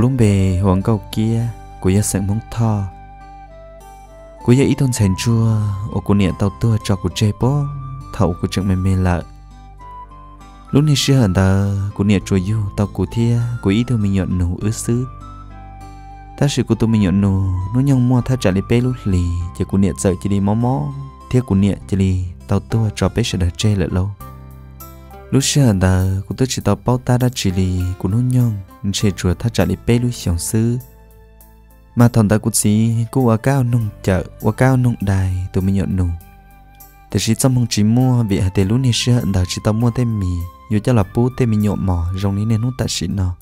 lúc bề hoàng cầu kia của gia sẵn muốn thò của gia ít thôn sành chua ô cú niệm tàu tua cho của chê bó thậu cú chẳng mê mê lợ lúc này sư hẳn ta của niệm chua du tàu của thia của ít thôn mình nhận nụ ứ xứ ta sự của tôi mình nhận nụ nó nhong mua tha trả lại bê lúc lì chỉ của niệm sợ chỉ đi mó mó thiết của niệm chỉ đi tàu tua cho bê sẽ đợi chê lại lâu lúc xưa đó cũng tôi chỉ tao bao ta đã chỉ lì của nó nhong chế chùa thắt trả lì bê lúc xiong sư mà thằng ta cũng chỉ cũng ở cao nông chợ ở cao nông đài tôi mình nhận nụ thế chỉ trong mong chỉ mua vì hạt tê lúc này xưa đó chỉ tao mua thêm mì dù cho là bố thêm mì nhộn mỏ rong ní nên nó tạ xịn nó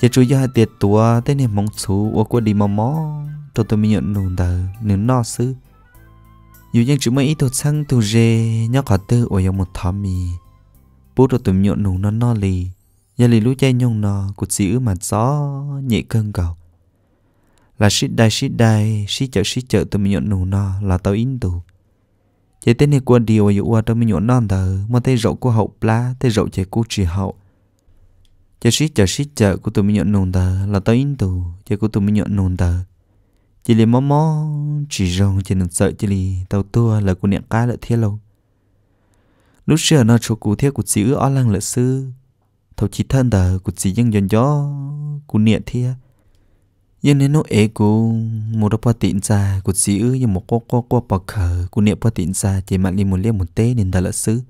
chế chú do hạt tê tua thế này mong chú ở qua đi mò mò tôi tôi mình nhận nụ đó nếu nó sư dù nhưng chỉ mới ít thôi sang tu rê nhóc họ tư ở trong một thọ mì bố đồ tùm nhộn nùng nó no lì Nhà lì lũ chay nhung nò Cụt xì ứ mà gió nhị cơn cầu Là shit đai shit đai shit chợ shit chợ tùm nhộn nùng nó Là tao in tù Chế tên này qua điều Dù qua tùm nhộn non thờ Mà tay rậu của hậu plá Tay rậu chế của trì hậu Chế shit chợ shit chợ Của tùm nhộn nùng thờ Là tao in tù Chế của tùm nhộn nùng thờ Chỉ lì mó mó Chỉ rong Chỉ nụ sợ Chỉ lì tàu tua Là của niệm cá lợi thiết lâu lúc xưa nó cho cụ theo cụ sĩ ở lăng lệ sư thầu chỉ thân đờ cụ sĩ dân dân gió cụ niệm thia dân nên nó ế cụ một đôi bát tịnh xa cụ sĩ ư như một co co co bọc khờ cụ niệm bát tịnh xa chỉ mặt liền một liếc một té nên đờ lệ sư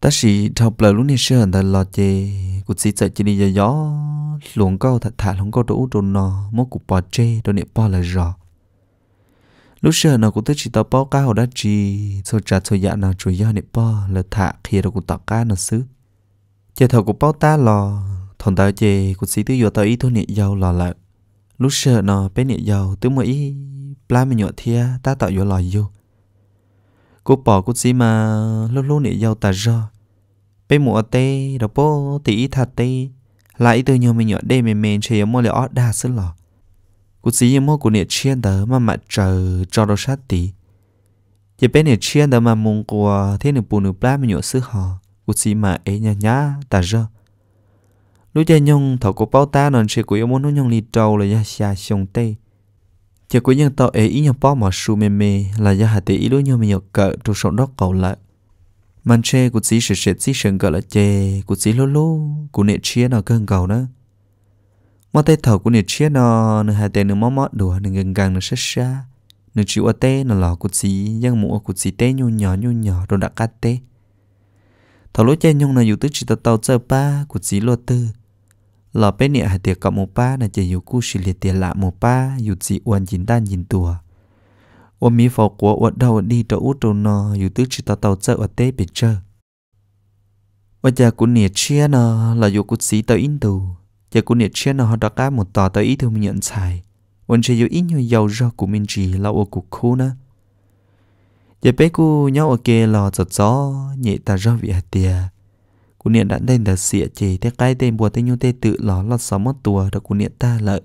ta chỉ thọc là lúc này xưa đờ lọt chê cụ sĩ chạy chỉ đi gió luồng câu thật thà không có đủ đồ nọ mỗi cụ bỏ chê đồ niệm bỏ là rõ lúc xưa nó cũng tới chỉ tao bao cá hồ đã chỉ số trả số dạ nào chủ do nè bao là thả khi nó cũng tao cá nó xứ chờ thầu cũng bao ta lò thằng tao chê cũng xí tới do tao ý thôi nè dầu lò lại lúc xưa nó bé nè dầu tứ mỗi ý pla mình nhọ thia ta tạo do lò vô cô bỏ cô xí mà lúc lúc nè dầu ta do bé mùa tê đó bố tỷ thật tê lại từ nhiều mình nhọ đê mềm mềm chơi ở mỗi ót đa xứ lò cú sĩ chỉ mô của nè chiên đó mà mà chờ cho đồ sát tí. Giờ bên nè chiên đó mà mong của thế nè bù nè bá mà nhổ sư họ. cú sĩ mà ấy nhá nhá ta rơ. Lúc giờ nhông thảo cô bao ta nền sẽ của yêu môn nó nhông lì trâu là nhà xa xông tê. Giờ của nhân tao ấy ý nhông bao mà su mê mê là nhà hà tỷ ý lúc nhông mình nhọc cỡ trù sống đó cầu lại mình chê cú sĩ sẽ sẽ chỉ sừng gọi là chê của chỉ lô lô của nệ chia nào cơn cầu nữa mà tay thở của nè chia nó nè hai tay nè mò mò đùa nè gần gần nè sát xa nè chịu ở tay, nè lò cụt gì, dân mũ ở cụt gì tay nhu nhỏ nhu nhỏ rồi đã cắt tay. thở lối chơi nhung là dù tức chỉ tàu tàu chơi ba cụt gì lo tư lò bên nè hai tiệc cọ một ba là chỉ dù cú xì liệt tiệc lạ một ba dù chỉ uẩn nhìn tan nhìn tua, uẩn mi phò của uẩn đầu đi tàu út tàu nó dù tức chỉ tàu tàu chơi ở tay bị chơi và giờ của nè chia nó là dù cụt gì tàu in tù giờ cô nhiệt chia nào họ đã cá một tòa tới ý thôi mình nhận xài ôn chơi yêu ít nhiều giàu ra của mình chỉ là ở cuộc khu nữa giờ bé cô nhau ở kia lò giật gió nhẹ ta ra vị hạt tiề cô niệm đã đến đã xịa chỉ thế cái tên buồn tên nhu tê tự lò lọt sáu mất tùa đã cô niệm ta lợi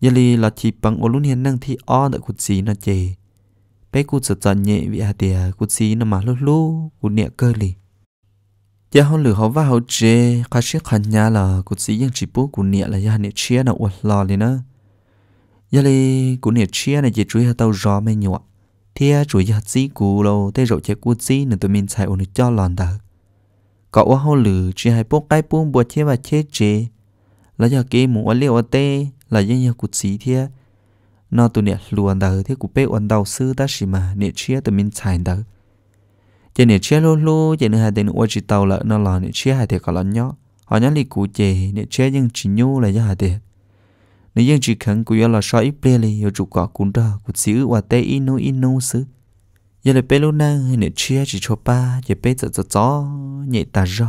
giờ lì là chỉ bằng ô luôn hiện năng thì o đợi cụt gì nó chỉ bé cô giật giật nhẹ vị hạt tiề cụt xí nó mà lúc lúc cô niệm cơ lì giờ họ lừa họ vào họ chế khá chiếc khăn nhà là cụ sĩ dân chỉ bố cụ nịa là giờ nịa chia nào uất lò lên nữa giờ này cụ nịa chia này chỉ chui hạt tàu gió mấy nhọ thì à chui hạt sĩ cụ lâu thế rồi chế cụ sĩ nên tụi mình xài ổn cho lòn đặc cậu ở họ lừa chỉ hai bố cái buông bùa chế và chế chế là giờ kia muốn ở liệu ở tê là dân nhà cụ sĩ thì nó tụi nịa luồn đặc thế cụ bé ổn đầu sư ta chỉ mà nịa chia tụi mình xài đặc chỉ nè chia lô lô chỉ nè hai tên ua chỉ tàu là nó là nè chia hai tên có lần nhó họ nhớ li cụ chế, nè chia nhưng chỉ nhu là cho hai tên nè nhưng chỉ khẩn cụ là sao ít ple li yêu chủ cọ cũng đó cụ xíu ua tê inu inu xứ giờ là pelo năng nè chia chỉ cho ba chỉ bé giật giật gió nhẹ ta ra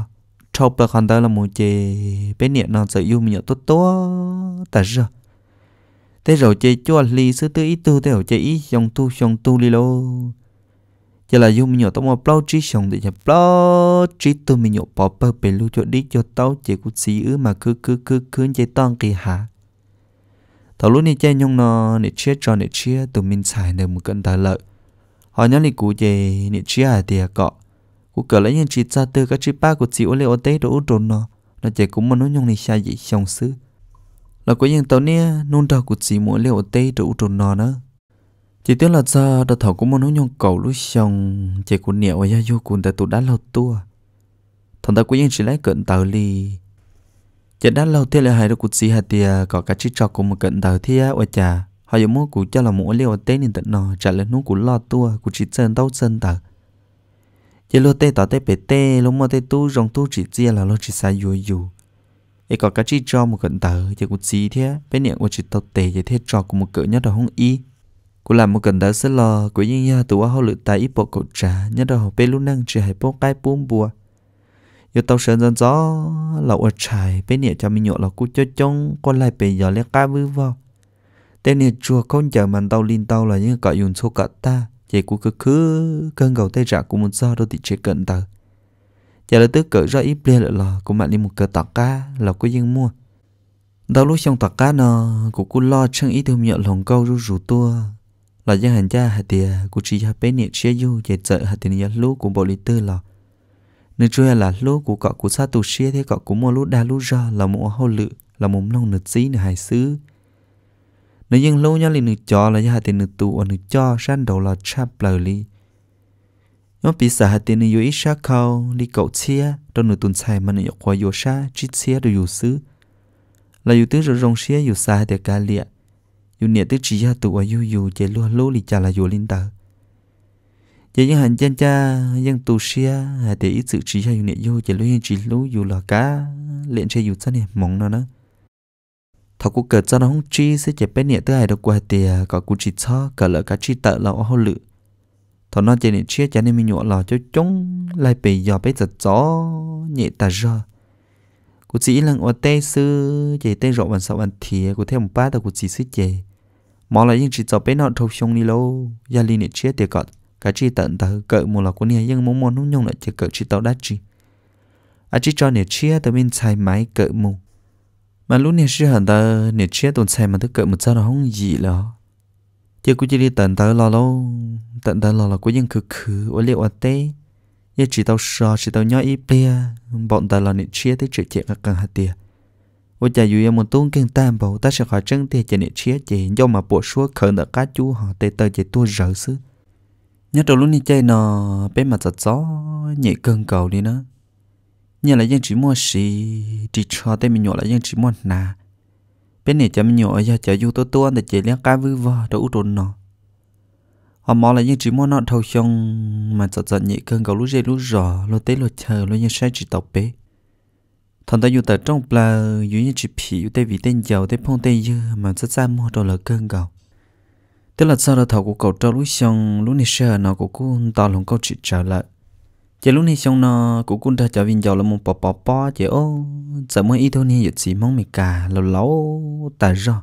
cho là còn đó là một chế, bé nè nó sẽ yêu mình tốt tốt ta ra thế rồi chế cho li xứ tư ít tu thế rồi chế ít dòng tu dòng tu li lô giờ là dùng mình nhổ tao mà bao trí xong để giờ bao trí tôi mình nhổ bỏ bơ bể lưu cho đi cho tao chỉ cũng xí ứ mà cứ cứ cứ cứ chơi toàn kỳ hạ tao lúc này chơi nhung nó nè chia cho nè chia tụi mình xài được một cân tài lợi họ nhớ lịch cũ về nè chia à thì cọ cũng cỡ lấy nhân chỉ ra từ các chị ba của chị ô lê ô tê đồ út trốn nó nó chỉ cũng mà nói nhung này xa gì xong xứ là có những tao nè nôn đau của chị mỗi lê ô tê đồ út trốn nó nữa chỉ tiếc là giờ đã thảo cũng muốn nói nhong cầu lúc xong chỉ cũng niệm và gia du cùng tại tụ đã lâu tua thằng ta cũng yên chỉ lấy cận tàu ly chỉ đã lâu thế là hai đứa cũng xì hạt tia có cả chiếc trò cũng một cận tàu thia ở chả họ dùng mua cũng cho là mua liều tết nên tận nọ trả lời nó cũng lo tua cũng chỉ chân tàu chân tàu chỉ lo tê tỏ tê bể tê lúc mà tê tu rong tu chỉ chia là lo chỉ sai dù dù ấy có cả chiếc trò một cận tàu chỉ cũng xì thế bên niệm của chỉ tàu tê chỉ thế trò cũng một cỡ nhất là không y Cô làm một cần đã sẽ lo Cô nhìn nhà tụi họ lựa tại ít bộ cậu trà Nhớ đầu bê lúc năng chỉ hãy bố cái bún bùa Yêu tàu sơn dân gió Là ở trải Bê nịa cho mình nhộ là cú cho chông Con lại bê giờ lấy cá vư vào Tên nịa chùa không chờ màn tàu lên tàu là những cậu dùng số cậu ta Vậy cú cứ cứ Cơn gầu tay rạc của một gió đâu thì chế cần tờ Chả là tức cỡ ra ít bê lại lò, Cô mạng đi một cờ tạc cá Là cô dân mua Đau lúc trong tạc cá nó Cô cô lo chân ít thương nhợ lòng câu rủ rủ tua là dân hành gia hạt địa của chị hạt bé niệm chia du về chợ hạt tiền nhà lúa của bộ lý tư là nơi chơi là lúa của cọ của sa tù chia thế cọ của mua lúa đa lúa ra là mua hậu lự là mồm nông nửa xí nửa hải xứ nơi dân lúa nhau liền nửa cho là gia hạt tiền nửa tù ở nửa cho san đầu là chap lờ li nhóm bị sợ hạt tiền nửa yêu ít sa khâu đi cậu chia trong nửa tuần sai mà nửa qua yêu sa chít chia được yêu xứ là yêu tứ rồi rong chia yêu sa hạt tiền cá liệt dù nè tức chỉ ra tụ ở yu yu chế luôn lúa lì chả là yu linh tờ chế những hành chân cha những tụ xia hãy để ít sự chỉ ra dù nè dù chế lúa những chỉ lúa dù là cá luyện chơi yu chân nè mong nó nữa thọ cuộc cờ cho nó không chi sẽ chế bên nè tới hai được qua tiề có cũng chỉ cho cờ lỡ cá chi tợ là ô lự thọ nó chế nè chia chả nên mình nhọ lò cho chúng lại bị giò bé giật gió nhẹ ta ra cụ chỉ lần ở tây sư chế tây rộng bằng sau bằng thìa cụ thêm một bát là cụ chỉ sẽ chế mà là những chỉ cho bé nó thâu xong đi lâu gia đình này chia tiền cọt cái chi tận ta cỡ một là của nhà nhưng muốn muốn nông nhung lại chỉ cỡ chỉ tao đắt chi à chỉ cho nhà chia tới bên xài máy cỡ mù mà lúc nè chia hẳn ta nè chia tồn xài mà tới cỡ một sao nó không gì là chưa cũng chỉ đi tận ta lo lâu tận ta lo là của những cực khứ ở liệu ở tê nhà chỉ tao sợ chỉ tao nhói ít bia bọn ta là nhà chia tới chữ chuyện các càng hạt tiền 我家有要么东跟担保，但是还真的今年吃钱，要么不说可能家住哈，得到些多热死。nhớ đầu lúc này chơi nó bé mà thật gió nhẹ cơn cầu đi nó nhà lại dân chỉ mua xì chỉ cho tay mình nhỏ lại dân chỉ mua nà bên này chấm nhỏ giờ chở du tôi tô để chỉ liên cá vư vò đâu đồn nọ họ mò lại dân chỉ mua nọ thâu xong mà thật giật nhẹ cơn cầu lúc dây lúc rò lúc tết lúc chờ lúc dân sai chỉ tập bé thằng ta yêu tờ trong là yêu như chỉ phì yêu tê vì tên giàu tê phong tên dơ mà rất xa mua đồ là cơn gạo tức là sau đó thầu của cậu trâu lúc xong lúc này sợ nó của cô ta lòng câu chỉ trả lại chỉ lúc này xong nó của cô đã trở về giàu là một bò bò bò chỉ ô giờ mới ít thôi nên giật gì mong mày cả lâu lâu ta rồi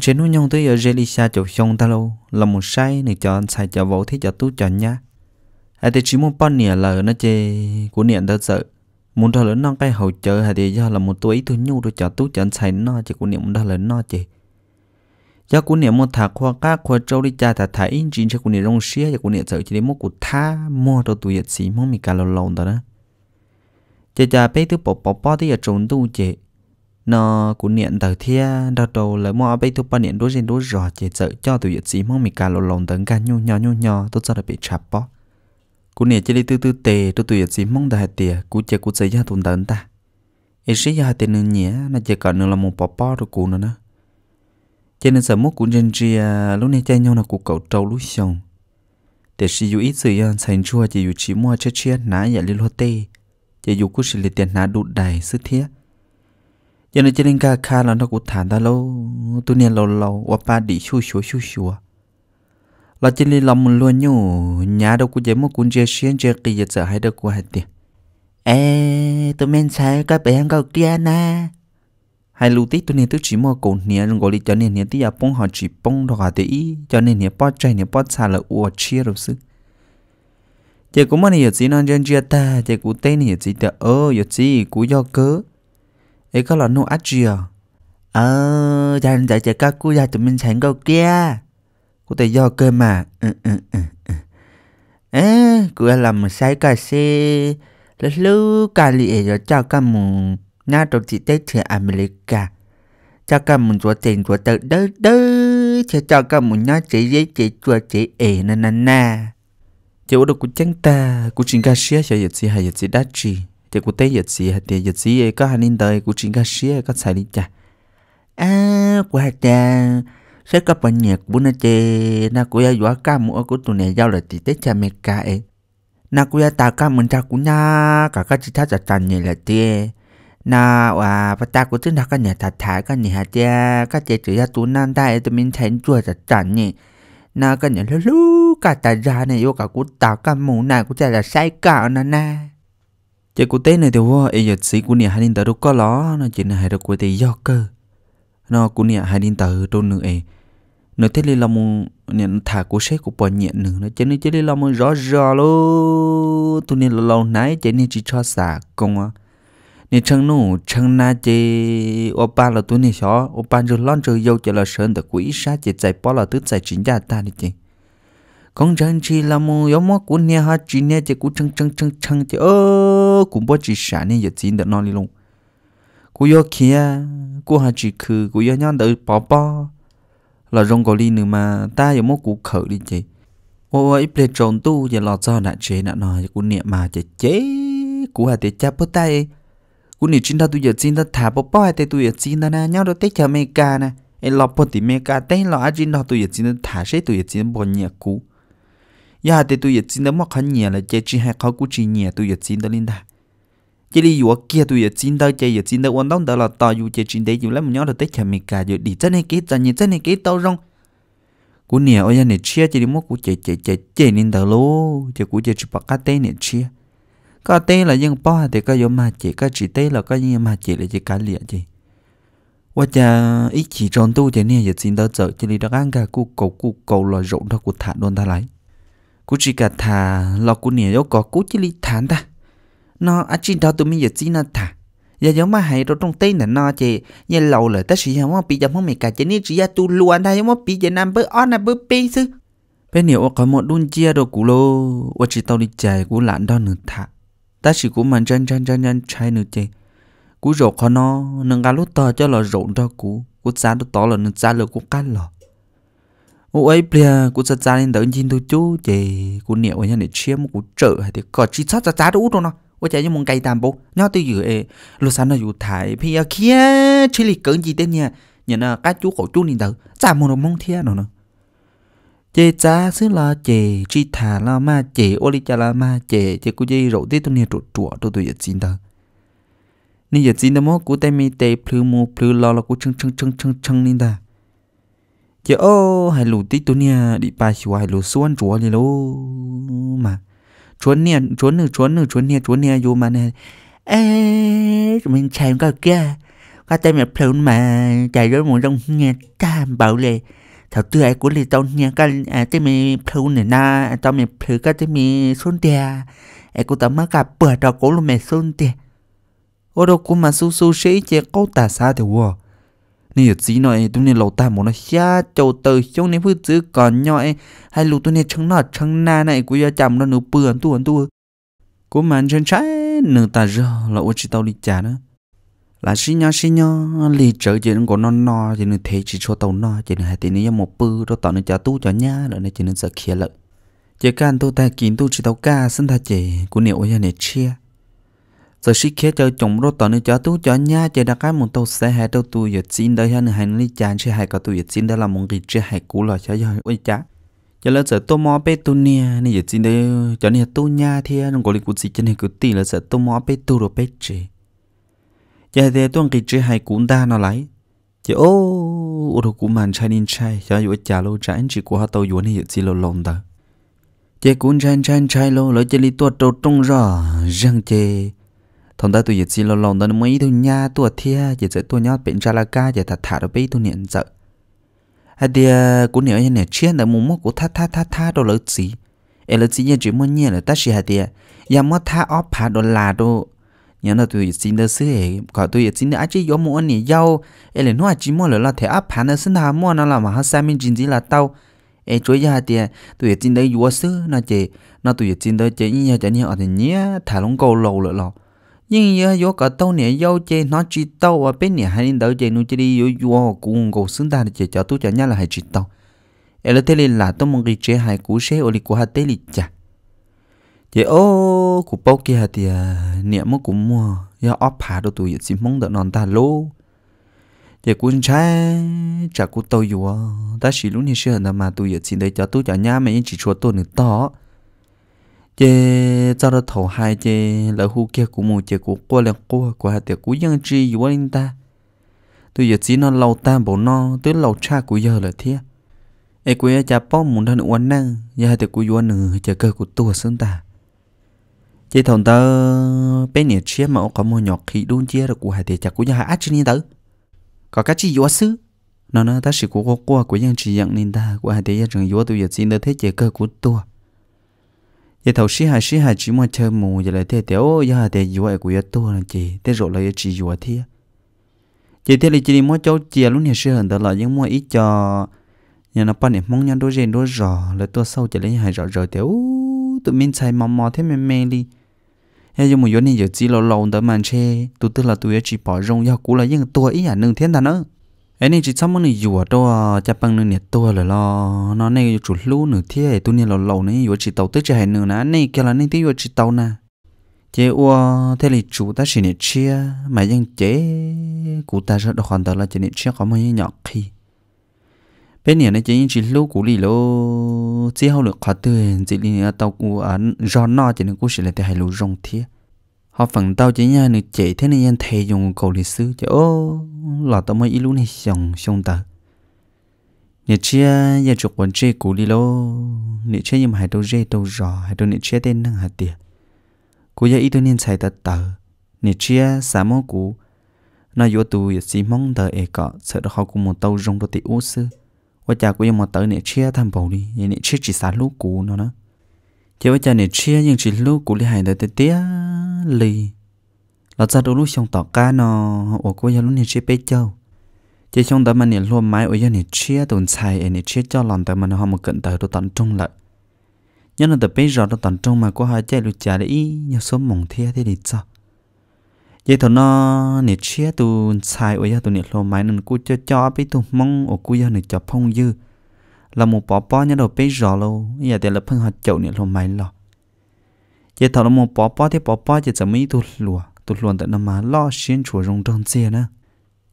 trên núi nhông tới ở xa chụp xong ta lâu là một sai này cho anh xài cho vỗ thế cho tú cho nhá ai à, thì chỉ muốn bao nè là nó chơi của nè đã sợ muốn đó lớn nó cái hậu chờ hay thì do là một tuổi thứ nhu rồi chả tú chẳng xài nó chỉ của niệm đó lớn nó chỉ do của niệm một thạc khoa các khoa châu đi cha thà thấy chính chín cho của niệm rong xía cho của niệm sợ chỉ đến một cuộc tha mua đồ tuổi sĩ mong mình cả lâu lồng đó đó cha cha bé thứ bỏ bỏ bỏ thì ở trốn tu chỉ nó của niệm thờ thia đầu đầu là mua bây thứ ba niệm đối diện đối rõ chỉ sợ cho tuổi sĩ mong mình cả lâu lồng tấn ca nhu nhỏ nhu nhỏ tôi sợ là bị chạp bỏ cú nè chơi đi tư tư tề tôi tụi gì mong đại tiề cú chơi cú chơi ra tồn tận ta ít sĩ ra tiền nương nhẹ nó chơi cả nương là một bò bò rồi cú nữa nữa cho nên sợ mốt cú trên chia lúc này chơi nhau là cú cậu trâu lúc xong để sĩ dù ít sự ra à, thành chua chỉ dù chỉ mua chơi chơi, ná giả liên hoa tê chỉ dù cú sĩ lệ tiền ná đủ đầy sức thiết cho nên chơi lên ca ca là nó cú thản ta lâu tôi nè lâu lâu qua ba đi chua chua chua chua là chỉ li lòng luôn nhủ nhà đâu có dễ mua cuốn dễ xuyên dễ kỳ dễ sợ hay đâu cũng hay tiền ê tụi mình sai cái bé hàng cầu kia nè. Hai lưu tí tụi này tôi chỉ mua cồn nhà rồi gọi cho nên nhà tí à bông họ chỉ bông đó cả tí cho nên nhà bắt chạy nhà bắt xà là uo chia rồi sư Giờ cũng mà hiểu gì non chân chia ta giờ cũng tên hiểu chỉ ta ơ ờ, hiểu chỉ cũng do cớ ấy có là nô ác gì à ờ chẳng chạy chạy các cô ra tụi mình sẵn cầu kia cô ta do cơ mà ừ, ừ, ừ, ừ. À, ta làm sai cả xe Lớt lưu cả lì ở cho cả mù Nga trong chị tế thử America Cho cả mù chúa tình chúa tự đơ đơ Cho cho cả mù nhó chỉ dễ chỉ chúa chỉ ế nà nà nà Chị ổ đồ của chẳng ta Của trình ca xe cho dịch gì hay dịch gì đá trì Chị của tế dịch gì hay dịch gì Có hành in đời của trình ca xe có xài đi chà À, quá hạt chàng sẽ có bản nhạc bún chê na cuya ya ca mua của tụi này giao là tí tết cha mẹ cả ấy na cuya ya ta ca mình cha cũng nha cả các chị cha cha cha nhẹ là tê na và bà ta cũng tin là các nhà thà thà các nhà hạt tê các chị chỉ ra tụi nan ta ấy tụi mình thấy chua cha cha nhẹ na các nhà lú lú cả ta ra này yêu cả cũng ta cả mù này cũng chả là sai cả na na chỉ cụ tế này thì vô ấy giờ sĩ của nhà hai nên tới đâu có ló nó chỉ là hai đâu cụ tế do cơ nó cũng nhẹ hai đinh tờ tôi nữa ấy nó thế li lòng nhận thả của sét của bỏ nhện nữa nó chế nó chế li lòng rõ rõ luôn tôi nên lâu nãy chế nên chỉ cho xả công á nên chẳng nụ chẳng na chế ô ba là tôi nên xó ô ba rồi lon rồi dâu chế là sơn được quỹ sát chế chạy bỏ là tức chạy chính gia ta đi chế con chẳng chỉ là mu yếu mó của nè ha chỉ nè chế của chẳng chẳng chẳng chẳng chế ơ cũng bỏ chỉ xả nên giờ chỉ được non đi luôn cô yo kia cô hà chỉ khử cú yo nhăn đợi bỏ bỏ là rong gọi linh mà ta giờ mốt cú khử đi chị ô ít lệ trộn tu giờ lọt do nạn chế nạn nói cú niệm mà chế chế cú hà tế cha bớt tay cú niệm chính ta tu giờ chính ta thả bỏ bỏ hay tế tu giờ chính ta na nhau đó tế cha mê ca na em lọt bỏ tí mê ca tế lọt ai chính ta tu giờ chính ta thả sẽ tu giờ chính bỏ nhẹ cú giờ hà tế tu giờ chính ta mắc khăn nhẹ là chế chỉ hai khó cú chỉ nhẹ tu giờ chính ta linh ta chỉ đi vừa kia tụi giờ chín tới chơi giờ chín tới quan đông đó là tao dù chơi chín tới dù lắm nhớ là tết chả mì cả giờ đi chân này cái chân như chân hay cái tao rong cú nè ôi anh này chia chỉ đi mua cú chơi chơi chơi chơi nên tao lố chơi cú chơi chụp bạc cá tê nè chia cá tê là dân bao thì cá vô mà chơi cá chỉ tê là cá dân mà chơi là chỉ cá lịa chơi và cha ít chỉ tròn tu chơi nè giờ chín tới chơi chỉ đi đó ăn cả cú cầu cú cầu là rộn đó cú thả đôn ta lại cú chỉ cả thả là cú nè yếu có cú chỉ đi thả ta nó ở trên đó tụi mình giờ chỉ nó thả giờ giống mà hay rồi trong tay nè nó chị nhà lâu rồi ta sử dụng không bị giống không mày cả chỉ nên chỉ ra tu luôn đây không bị giờ nằm bữa on là bữa pe chứ bên nhiều có một đun chia đồ cũ lô và chỉ tao đi chạy cũ lãn đó nữa thả ta chỉ cũ mình chân chân chân chân chạy nữa chị cũ rổ khó nó nâng gà lút to cho là rộn đó cũ cũ xa đó to là nâng xa lửa cũ cắt lò ô ấy bia cũ xa xa lên đỡ nhìn tôi chú chị cũ niệm ở nhà để chiếm cũ trợ hay thì có chỉ sát xa xa đó út rồi nó 我家用蒙盖担保，鸟都有诶，路上那有台，偏要看车里跟几点呢？nhà nó cá chú cổ chú đi đâu cha mua đồ mong thia nè cha xứ là chị chị thả là ma chị ô li cha là ma chị chị cô chị rượu tí tôi nè trụ trụ tôi tôi giật xin đâu nè giật xin đâu mà cô tay mi tay plu mu plu lo là cô chưng chưng chưng chưng chưng đi đâu chị ô hai lù tí tôi nè đi ba xíu hai lù xuân chúa đi lô mà chuốn nè chuốn nè chuốn nè chuốn nè chuốn nè dù mà nè mình chạy có kia có tên là phun mà chạy rồi một trong nghe tam bảo lệ thảo tư ai của lì tao nghe cái tên mình phun này na tao mình phun cái tên mình xuống tia ai của tao mắc cả bữa đó cũng luôn mày xuống tia ô đâu cũng mà su su sĩ chỉ có tà xa thì wow nên giờ chỉ nói tụi này lâu ta muốn nó xa châu tơ chống nên phứ chữ còn nhỏ hay lù tụi này trắng nọ trắng na này cũng gia chậm nó nửa bừa tu ăn tu cố mạnh chân trái nửa ta giờ là ô chỉ tao đi trả nữa là xí nhá xí nhá lì trở chỉ nó có nó no chỉ nó thế chỉ cho tàu no chỉ nó hai tiền nó một bư đó tao nó trả tu cho nhá rồi nó chỉ nó sợ kia lợi chỉ can tôi ta kín tôi chỉ tao ca sân ta chỉ của nhiều ô gia này chia giờ xí khía cho chồng rồi tao nên cho tôi cho nha chơi đặc cái một tàu xe hai tàu tôi giờ xin đây hơn hai lý chán chơi hai cái tôi giờ xin đây là một cái chơi hai cú là cho cho ôi chả giờ là giờ tôi mua bê tu nè này giờ xin đây cho nên tôi nha thì nó có lịch cuộc gì cho nên cứ tì là giờ tôi mua bê tu rồi bê chơi giờ thì tôi cái chơi hai cú đa nó lại giờ ô ô đồ cú màn chơi nên chơi cho giờ chả lâu chả anh chỉ có hai tàu vốn thì giờ xin lâu lâu đó giờ cũng chơi chơi chơi lâu lỡ chơi đi tuột đầu trung rõ răng chơi thằng ta tụi giờ chỉ lo lòng đến mấy tụi nhà tụi thia giờ sẽ tụi nhót bệnh cha là ca giờ thà thả rồi bây tụi niệm sợ hay thì cũng niệm như này chiến là muốn mất cú thà thà thà tha đồ lỡ gì em lỡ gì giờ chỉ muốn nhẹ là ta chỉ hay thì giờ mất thà óp phá đồ là đồ nhớ là tụi xin đỡ sứ hệ có tụi xin đỡ chỉ có một anh giàu em lại nói chỉ muốn là là thể óp phá nó sinh ra muốn nó là mà hết sai mình chính gì là tao ai chúa gia tiề tụi chín đấy vua sư nó chị nó tụi chín đấy chị như giờ như ở thì nhớ thả long cầu lâu lợ lọ nhưng giờ yo cả tàu nè yo chơi nó chỉ tàu và bên nè hai nên đỡ chơi nuôi chơi đi yo yo cũng cố xứng ta để chơi cho tôi cho nhau là hai chỉ tàu Ở lấy thế liền là tôi mong cái chơi hai cú xe ô li của hai tê li chả chơi ô cú bao kia thì nè mà cũng mua yo ốp hà đâu tuổi xin mong đợi non ta lô giờ cũng trái chả cũng tàu yo ta chỉ lúc này xưa là mà tụi xin để cho tôi cho nhau mà chỉ cho tôi nữa to chế cho e ra thầu hai chế lỡ hú kia của một chế của qua là qua của hai tiệc của dân chi gì anh ta tôi giờ chỉ nó lâu ta bộ nó tới lâu cha của giờ là thế ai của cha bó muốn thân uốn năng giờ hai tiệc của uốn nửa chế cơ của tua sướng ta chế thằng ta bé nhẹ chia mà có một nhọt khí đun chia rồi của hai tiệc chắc của nhà hai ách trên tới có cái chi quá xứ nó nó ta chỉ của qua của dân chi dân nên ta của hai tiệc dân trường quá tôi giờ chỉ nó thế chế cơ của tua giờ thầu sĩ hà sĩ hà chỉ muốn chơi mù giờ lại thế tiểu giờ hà thế dù ai của giờ tôi là chị thế rồi lại chị dù thế chị thế là chị đi mua cháu chia lúc này sẽ hơn đó là những mua ít cho nhà nó bắt để mong nhau đối diện đối rõ lại tôi sau chị lấy hai rõ rõ tiểu tụi mình xài mò mò thế mê mê đi hay giờ một giờ này giờ chỉ lâu lâu đó màn che tụi tức là tụi chỉ bỏ rong giờ cũ là những tuổi ấy à nương thiên thần nữa ấy nên chỉ xong này vừa đó cha bằng nữa nhiệt to là lo nó này chủ lú nữa thế tu nhiệt lâu này vừa chỉ tàu tới chạy nữa nè này kia là này tí vừa chỉ tàu nè chế ua thế là chủ ta chỉ nhiệt chia mà dân chế cụ ta rất là hoàn toàn là chỉ nhiệt chia có mấy nhỏ khi bên này này chỉ chỉ lú cụ lì lô chỉ hậu được khó tư chỉ lì à, tàu cụ ở à, giòn nọ chỉ nên cụ chỉ là thế hay lú rong thế họ phẳng tao chỉ nhà nữa chạy thế này anh thầy dùng cầu lịch sử chứ ô là tao mới lúc này xong xong ta nè chia nhà chụp quần chơi cũ đi lô nè chia nhưng mà hai đôi chơi đôi rò hai đôi nè chia tên năng hạt tiệt cô gia ít tôi nên xài tật tờ nè chia xả mỏ cũ nó vô tù giờ xí mong tờ e cọ sợ đó họ cũng một tàu rong đôi tị ô sư qua cha của em một tờ nè chia tham bầu đi nè chia chỉ xả lúa cũ nó nữa chỉ với cha này chia nhưng chỉ lúc cũng đi hành tới tía lì là cha đôi lúc trong tỏ ca nó ở cô giờ lúc này chia bé châu chỉ trong đó mà này luôn mãi ở giờ này chia tồn xài này chia cho lòng tại mà nó một cận tới tôi tận trung lợi, nhưng là tập bây giờ tôi tận trung mà có hai chạy lụt trả đấy nhớ số mộng thia thế thì sao vậy thôi nó nè chia tồn xài ở giờ tụ nè luôn mãi nên cú cho cho biết tụ mong ở cú giờ nè cho phong dư là một bỏ bỏ nhớ đầu bế rõ lâu giờ thì là phân hạt chậu nữa là máy lọ giờ thảo là một bỏ bỏ thì bỏ bỏ giờ chấm ý tụt lùa tụt lùa tại nó mà lo xuyên chùa rong trong xe nữa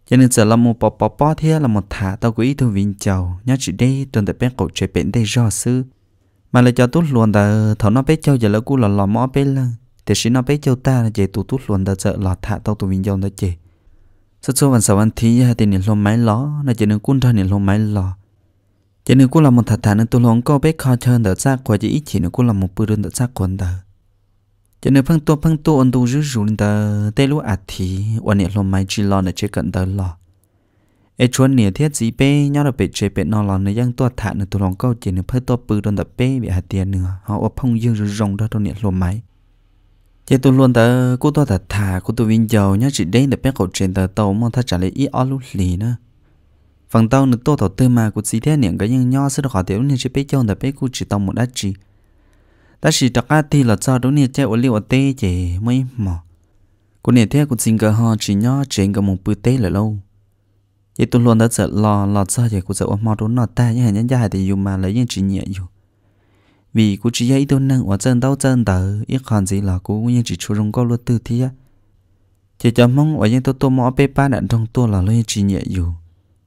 cho nên giờ là một bỏ bỏ bỏ thì là một thả tao quý thu vinh chầu nhớ chỉ đây trong tại bên cậu chơi bên đây rõ sư mà lại cho tụt luôn ta thảo nó bế châu giờ là cú là lò mỏ bế lần thì xin nó bế châu ta là chạy tụt tụt luôn ta sợ lò thả tao tụt vinh chầu nó chị. Sao số văn sau văn thi thì niệm lô máy ló là chị nên cún ra niệm lô máy lò chỉ nếu cô là một thật thà nên tôi luôn có bé khó chơi đỡ ra của chỉ ít chỉ nếu cô là một bữa đơn đỡ ra quần đỡ cho nên phăng tua phăng tua anh tu rú rú đỡ tê lúa ạt thì ôn nhẹ lòng mai chỉ lo nữa chỉ cận đỡ lo ai chuẩn nhẹ thiết gì bé nhau là bị chơi bị nó lo nữa giang tua thà nên tôi luôn có chỉ nếu phăng tua bữa đơn đỡ bé bị hạt tiền nữa họ ở phong dương rú rong đó tôi nhẹ lòng mai chỉ tôi luôn đỡ cô tua thật thà cô tôi vinh dầu nhá chỉ đến đỡ bé cổ trên đỡ tàu mong thà trả lại ít ở lúc lì nữa phần tao nữa tôi thọ tư mà của chỉ thế niệm cái nhân nho sẽ được họ tiểu nên chỉ biết cho người biết của chỉ tao một đá chỉ ta chỉ đặc át thì là cho đúng niệm chơi ở liệu ở tê chỉ mới mỏ của niệm thế của xin cơ họ chỉ nho chỉ cái một bữa tê là lâu vậy tôi luôn đã sợ lo lo sợ vậy của sợ ôm mò đúng nó ta nhưng hành nhân dài thì dù mà lấy những chỉ nhẹ dù vì của chỉ dạy tôi năng ở chân đau chân tờ ít còn gì là của những chỉ chú rung có luật tư thế chỉ cho mong ở những tôi tôi mò bê ba đạn trong tôi là lấy chỉ nhẹ dù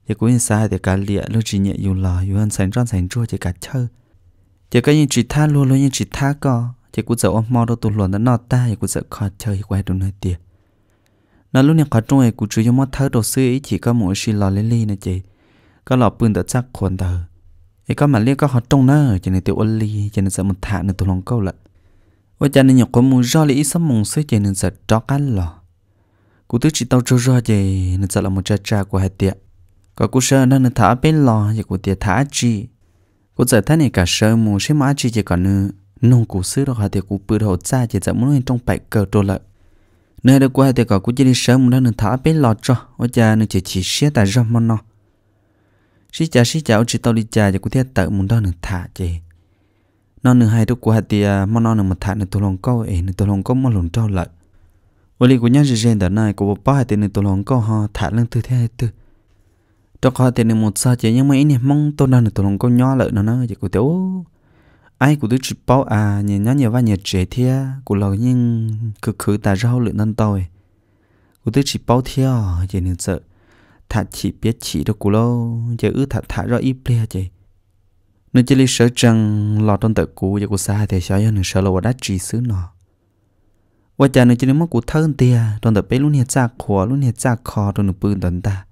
chỉ có sai thì cả lịa lúc chỉ nhẹ dùng lò dùng sáng rong sáng chua chỉ cả chơi chỉ có những chỉ tha luôn luôn những chỉ tha co chỉ cũng sợ ôm mò đâu tụt luồn nó nọ ta chỉ cũng sợ khó chơi quay đồ nơi tiệt nó lúc này khó trung ấy cũng chỉ dùng mót thở đồ xưa ấy chỉ có một xì lò lê lê nè chị có lò bưng đỡ chắc khuôn thở ấy có mà liên có khó trung nữa cho nên tiêu ôn ly cho nên sợ một thả nữa tụt lòng câu lại và cho nên nhiều có muốn do lý sắm mùng xưa cho nên sợ trót ăn lò cũng tức chỉ tao cho ra chị nên sợ là một cha cha của hai tiệt có cú sơ nó thả bên lò và cú tiệt thả chi cú giờ thế này cả sơ mù xem mà chi chỉ còn nữa nông cú xứ đó họ thì cú bự hậu ra chỉ giờ muốn trong bảy cờ đồ lợi nơi đó qua thì có cú chỉ đi sơ mù nó thả bên lò cho ở cha nó chỉ chỉ xé tại rơm mà nó xí cha xí cha ở chỉ tao đi cha và cú tiệt tự muốn đó nên thả chi, nó nên hai đứa qua thì mà nó nên mà thả nên tôi lòng câu ấy nên tôi lòng câu mà lòng trâu lợi vậy của nhà gì riêng đó này của bà hai thì nên tôi lòng câu họ thả lên từ thế hai từ trong có tiền một sa chỉ nhưng mà ini mong tôi đang được tụi con nhỏ lợi nó nó chỉ của tiểu ai của tôi chỉ bảo à nhìn nhớ nhiều và nhiều trẻ thia của lời nhưng cứ khứ ta rau lượng nên tôi của tôi chỉ bảo thia chỉ nên sợ thà chỉ biết chỉ đâu của lâu chỉ ư thà thà ra ít plea chỉ nên chỉ lý sợ rằng lọt trong tự cũ giờ của xa thì sợ nên sợ là đã chỉ xứ nó và cha nên chỉ nên mất của thân tia trong tự bé luôn hiện ra khó luôn hiện ra khó trong nửa bươn tận ta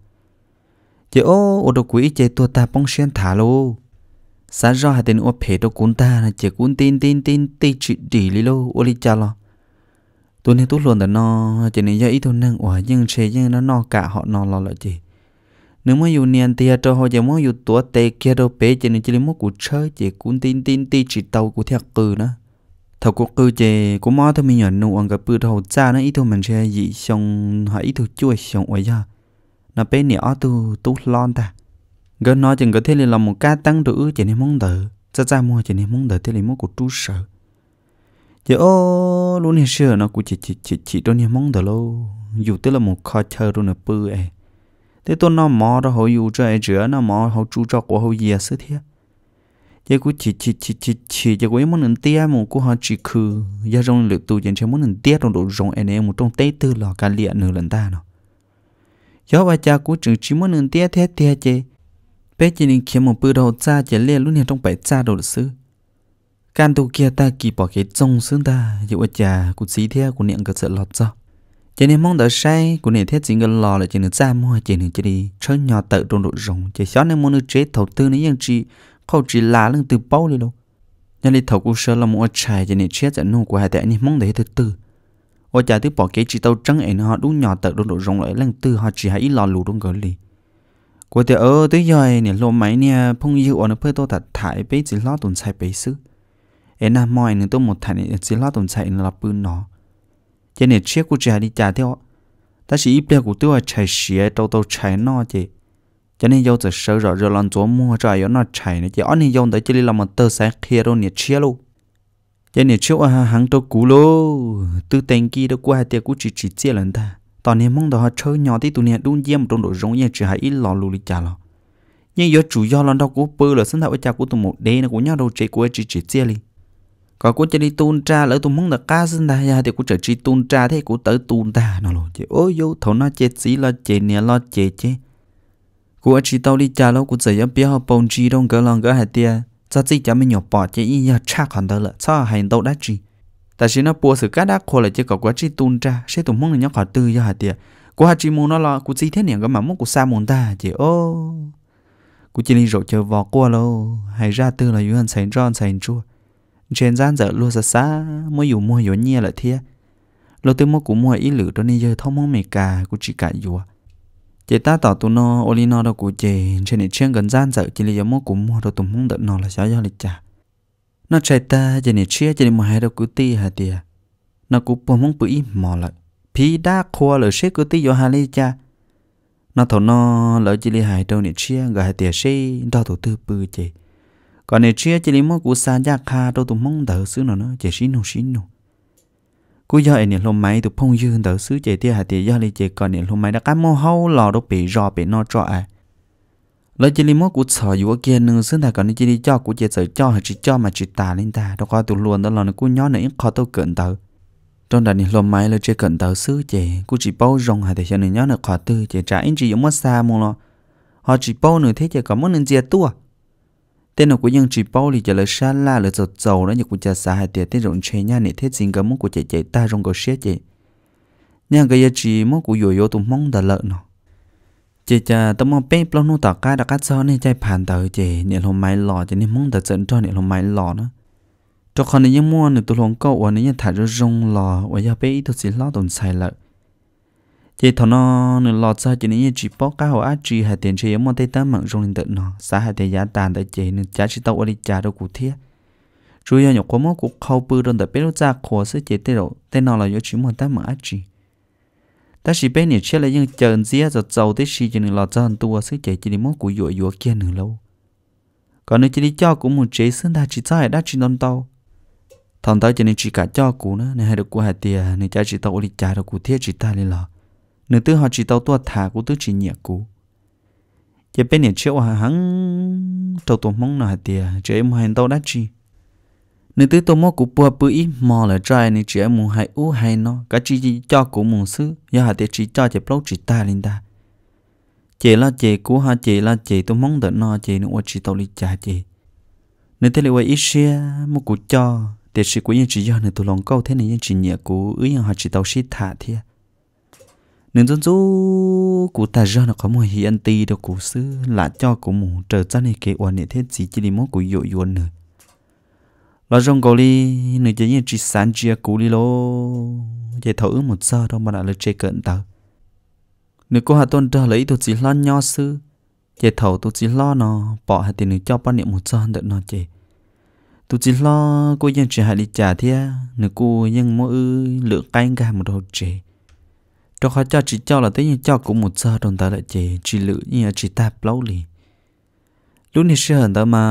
chỉ ô ô đồ quỷ chỉ tua ta bông xuyên thả lô sáng ra hai tên ô phê đồ cuốn ta là chỉ cuốn tin tin tin tin chỉ đi li lô ô li cha lo tôi nên tốt luôn là nó chỉ nên do ý thôi năng ủa nhưng xe nhưng nó nó cả họ nó lo là gì nếu mà dù niên thì cho họ giờ muốn dù tuổi tệ kia đâu bé chỉ nên chỉ lấy một cuộc chơi chỉ cuốn tin tin tin chỉ tàu của thiệt cừ nữa thầu cô cư chè cô mò thôi mình nhận nụ ăn cái bự đầu cha nó ít thôi mình sẽ dị xong hãy ít thôi chui xong ấy ra nó bé nhỏ tu tu lon ta gần nói chừng có thế là một cá tăng rữ chỉ nên mong đợi ra ra mua chỉ nên mong đợi thế là mua của tu sợ giờ ô luôn hiện xưa nó cũng chỉ chỉ chỉ chỉ đôi nên mong đợi lâu dù tức là một kho chờ luôn là bự ấy thế tôi nó mò đó họ dù cho ấy rửa nó mò họ chú cho của họ gì à thế giờ cũng chỉ chỉ chỉ chỉ chỉ giờ cũng muốn nâng tia một của họ chỉ khử giờ rong lựa tu chỉ muốn nâng tia trong độ rong anh em một trong tây tư là cái liệt nửa lần ta nó yo wa cha ku chữ chỉ muốn nương tia thế tia chơi, bé chỉ nên kiếm một bữa đầu cha chỉ lê luôn này trong bảy cha đồ sư can tu kia ta kỳ bỏ cái trông xương ta yo wa cha ku xí thế ku niệm cơ sợ lọt cho, chỉ nên mong đợi sai, ku niệm thế chỉ ngân lò là chỉ nên cha mua chỉ nên chỉ đi chơi nhỏ tự trong độ rồng chỉ xóa nên muốn nương chế thầu tư nên ยัง chỉ không chỉ là lưng từ bao đi đâu nhân lý thầu cu sơ là mua chài cho nên chết ở nô của hai tại nên mong đợi thứ tư và chả thứ bỏ kế chỉ tàu trắng ảnh họ đúng nhỏ tờ đúng độ rộng lại lần tư họ chỉ hãy lo lù đúng gỡ lì của thì ơ tới giờ nè lô máy nè phong yêu ở nó phơi tôi thật thải bế chỉ lo tồn chạy bế sư. ấy nà mọi người tôi một thải nè chỉ lo tồn xài là bươn nọ. cho nên chiếc của chị hãy đi trả theo ta chỉ ít bia của tôi chạy xìa đâu tôi chạy nọ chị cho nên dâu giờ sợ rõ rồi lần chỗ mua rồi nọ chạy nữa chị ở nên dâu tới chỉ là một tờ sáng kia đâu nè chia luôn giờ này chưa à hàng tôi cũ lô từ tiền kỳ đó qua tiệc cú chỉ chỉ chia lần ta tao này mong họ chơi nhỏ thì tụi này đun diêm trong đồ rong yên chỉ hay ít lò lùi lì chả lò nhưng giờ chủ do lần đó cú bơ là sinh thảo cha cú tụi một đế nó cũng nhau đâu chơi cú chỉ chỉ chia li có cú chơi đi tuôn tra lỡ tụi mong là cá sinh ta ya thì cũng chơi chỉ tuôn tra thế cũng tới tuôn ta nó lo chế ôi yo thấu nó chết xí là chế nè lo chế chế cú chỉ tao đi chả lò cũng chơi em biết họ bông chi đông cỡ lòng cỡ hạt tiền cho chỉ cho mình nhỏ bỏ chỉ ý nhờ cha còn đỡ lợ cho hành đâu đã gì ta chỉ nó bùa sự cá đã khô là chỉ có quá chỉ tuôn ra sẽ tụm mong là nhỏ khỏi tư cho hạt tiệt của hạt chỉ muốn nó lo của chỉ thế niệm cái mà muốn của xa muốn ta chỉ ô của chỉ đi rượu chờ vò qua lâu hay ra tư là yếu hơn sành tròn sành chua trên gian dở luôn xa xa mới dù mua yếu nhia là thiệt lâu tư mua của mua ý lử đó nên giờ thông mong mày cà, của chỉ cả yếu chị ta tỏ tụ nó ô li nó đâu của chị trên này chuyện gần gian dở chỉ li giống mốt cũng mua đâu tụm muốn đợi nó là sao do lịch trả nó chạy ta chị này chia chị này mua hai đâu cứ ti hà tiề nó cũng bơm muốn bự mò lại phí đa khoa lời xế cứ ti do hà li cha nó thổ nó lỡ chỉ li hai đâu này chia gà hà tiề xí đo thổ tư bự chị còn này chia chỉ li mốt cũng xa gia kha đâu tụm mong đợi xứ nó nó chị xin nô xin nô cú do anh niệm hôm máy tụ phong dương tớ xứ chế tia hạt tia do li chế còn niệm hôm máy đã cá mô hâu lò đâu bị rò bị no trọ à lỡ chỉ li mốt cú sợ dù kia nương xứ ta còn đi chỉ đi cho cú chế sợ cho hay chỉ cho mà chỉ tà lên ta đâu có tụ luôn đó là nó cú nhó này khó tao cận tớ trong đàn niệm hôm máy lỡ chế cận tớ xứ chế cú chỉ bao rong hạt tia cho nên nhó này khó tư chế trả anh chỉ giống mất xa mua lo họ chỉ bao nửa thế chế có muốn nên chia tua tên nó của nhân chỉ bao thì trả lời xa la lời giọt dầu đó như của cha xã hai tiền tên rộng chế nha này thế xin cả mong của chạy chạy ta rong có xe chạy nhà cái gì mong của dồi dỗ tụm mong đã lợn nó chị cha tấm mong bé plong nó tỏ cái đã cắt sau này chạy phản tờ chị nè hôm mai lò cho nên mong đã dẫn cho nè hôm mai lò nó cho con này nhớ mua nè tụi lòng câu ở nè nhà thả ra rong lò và nhà bé ít tôi xin lo tồn xài lợn chị thằng nó nửa lọt ra chỉ nên chỉ bóc cá hoa chỉ hai tiền chơi một tay tám mặn rong lên tận nó xã hai tiền giá tàn tại chị nên giá chỉ tao đi giá đâu cụ thiết rồi nhà nhục quá mất cũng khâu bự đơn tại bên lúc ra khổ sẽ chị tay rồi tay nó là do chỉ mà tám mặn chỉ ta chỉ bên này chết là những chờn dĩa rồi giàu tới chỉ nên lọt ra tua sẽ chị chỉ đi mất của dội dội kia nửa lâu còn nếu chỉ đi cho cũng một chế sinh ta chỉ sai đã chỉ non tàu thằng tao cho nên chỉ cả cho cũ nữa nên hai được của hai tiền nên cha chỉ tao đi cha được cụ thiết chỉ ta lên lọt nữ tư họ chỉ tàu tua thả của tư chỉ nhẹ cũ giờ bên nhà chiếu hà hắn tàu tổ mong nào tiề chỉ em hành tàu đã chi nữ tư tàu mong của bùa bự ít mò là trai nên chỉ em muốn hay u hay nó cả chỉ cho của muốn xứ do hà tiề chỉ cho chỉ lâu chỉ ta lên ta Chỉ là chỉ của hà chỉ là chỉ tôi mong đợi nó chỉ nữa chỉ tàu đi trả chỉ. nếu thế là ít xe một cuộc cho để sự của những chỉ do này tôi lòng câu thế này những chỉ nhẹ của ấy họ chỉ tàu xí thả thế nên dân số của ta ra nó có một hiện tì đó của sư là cho của mù trở ra này kế hoạch này thế gì chỉ đi mốt của dụ dụ nữa là trong cầu đi người chơi như chỉ sáng à chia cú đi lô chạy thở một giờ đâu mà đã là chơi cận tờ nếu cô hạ tuần trở lấy tôi chỉ lo nho sư chạy thầu tôi chỉ lo nó bỏ hai tiền nữa cho bao niệm một giờ được nó chạy tôi chỉ lo cô dân chỉ hạ đi trả thế nếu cô dân mỗi lượng canh gà một đầu chạy cho khó cho chỉ cho là tới như cho cũng một giờ đồng ta lại chỉ chỉ lự như chỉ ta lâu lì lúc này sẽ hẳn ta mà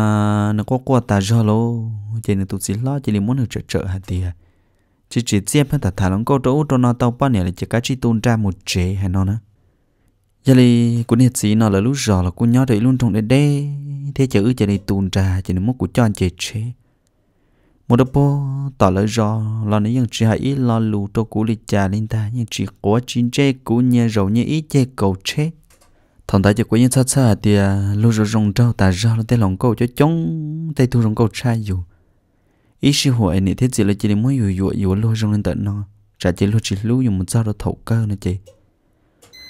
nó qua qua ta cho lô chỉ nên tụt xí lo chỉ nên muốn được trợ trợ hạt tiền chỉ chỉ tiếp hết ta thả lòng câu chỗ cho nó tao bao nhiêu là chỉ cá chỉ tôn ra một chế hay nó nữa giờ thì cũng nhiệt sĩ nó là lúc giờ là cũng nhớ đợi luôn trong đây đây thế chữ chỉ để tôn ra chỉ nên muốn cũng cho anh chế chế một đứa bố tỏ lời do lo nấy những chị hay ít lo lù cho cũ lịch trà lên ta những chị có chín chế cũ nhà rầu như ý chế cầu chế thằng ta chỉ có những sát sát thì à, lù rồi rồng trâu ta ra nó tay lòng cầu cho chống tay thu rồng cầu tra dù ý sư hội anh thiết gì là chỉ để muốn dụ dụ dụ lù rồng lên tận nó trả chỉ lù chỉ lù dùng một dao đó thầu cơ nữa chị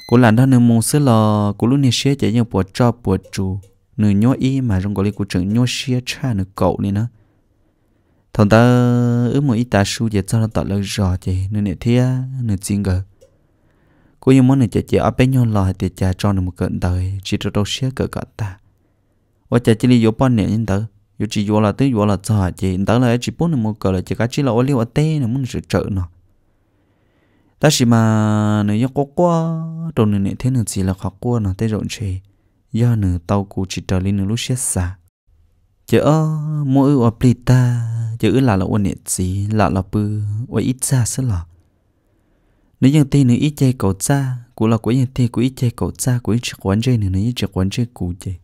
cú làm đó nên muốn xứ lò cú lúc này xé chỉ như bùa cho bùa chu nửa nhó ý mà rong câu đi cú chừng nhó xé cha nửa cậu này nữa thằng ta ước một ít ta su giờ cho nó tạo lâu rõ chị nên nè thía nè xin gờ cô như món này chị chị ở bên nhau lòi thì chị cho nó một cận đời chỉ cho đâu xé cỡ cả ta và chị chỉ đi vô bao nè nhưng tớ dù chỉ vô là tới vô là cho chị tớ là chỉ bốn một cỡ là chỉ cá chỉ là ô liu ở tê nó muốn sự trợ nó ta chỉ mà nếu như có qua đồ nè nè thế nè chỉ là khó qua nó tới rộn chị do nửa tàu cụ chỉ trở lên nè lúc xé xa chợ mua ưu ở plita chữ là là ôn niệm gì là là bư ôi ít ra sẽ là nếu như tên nữa ít chơi cầu cha cũng là của như thế của ít chơi cầu cha của ít chơi quán chơi nữa nữa chơi quán chơi cũ chơi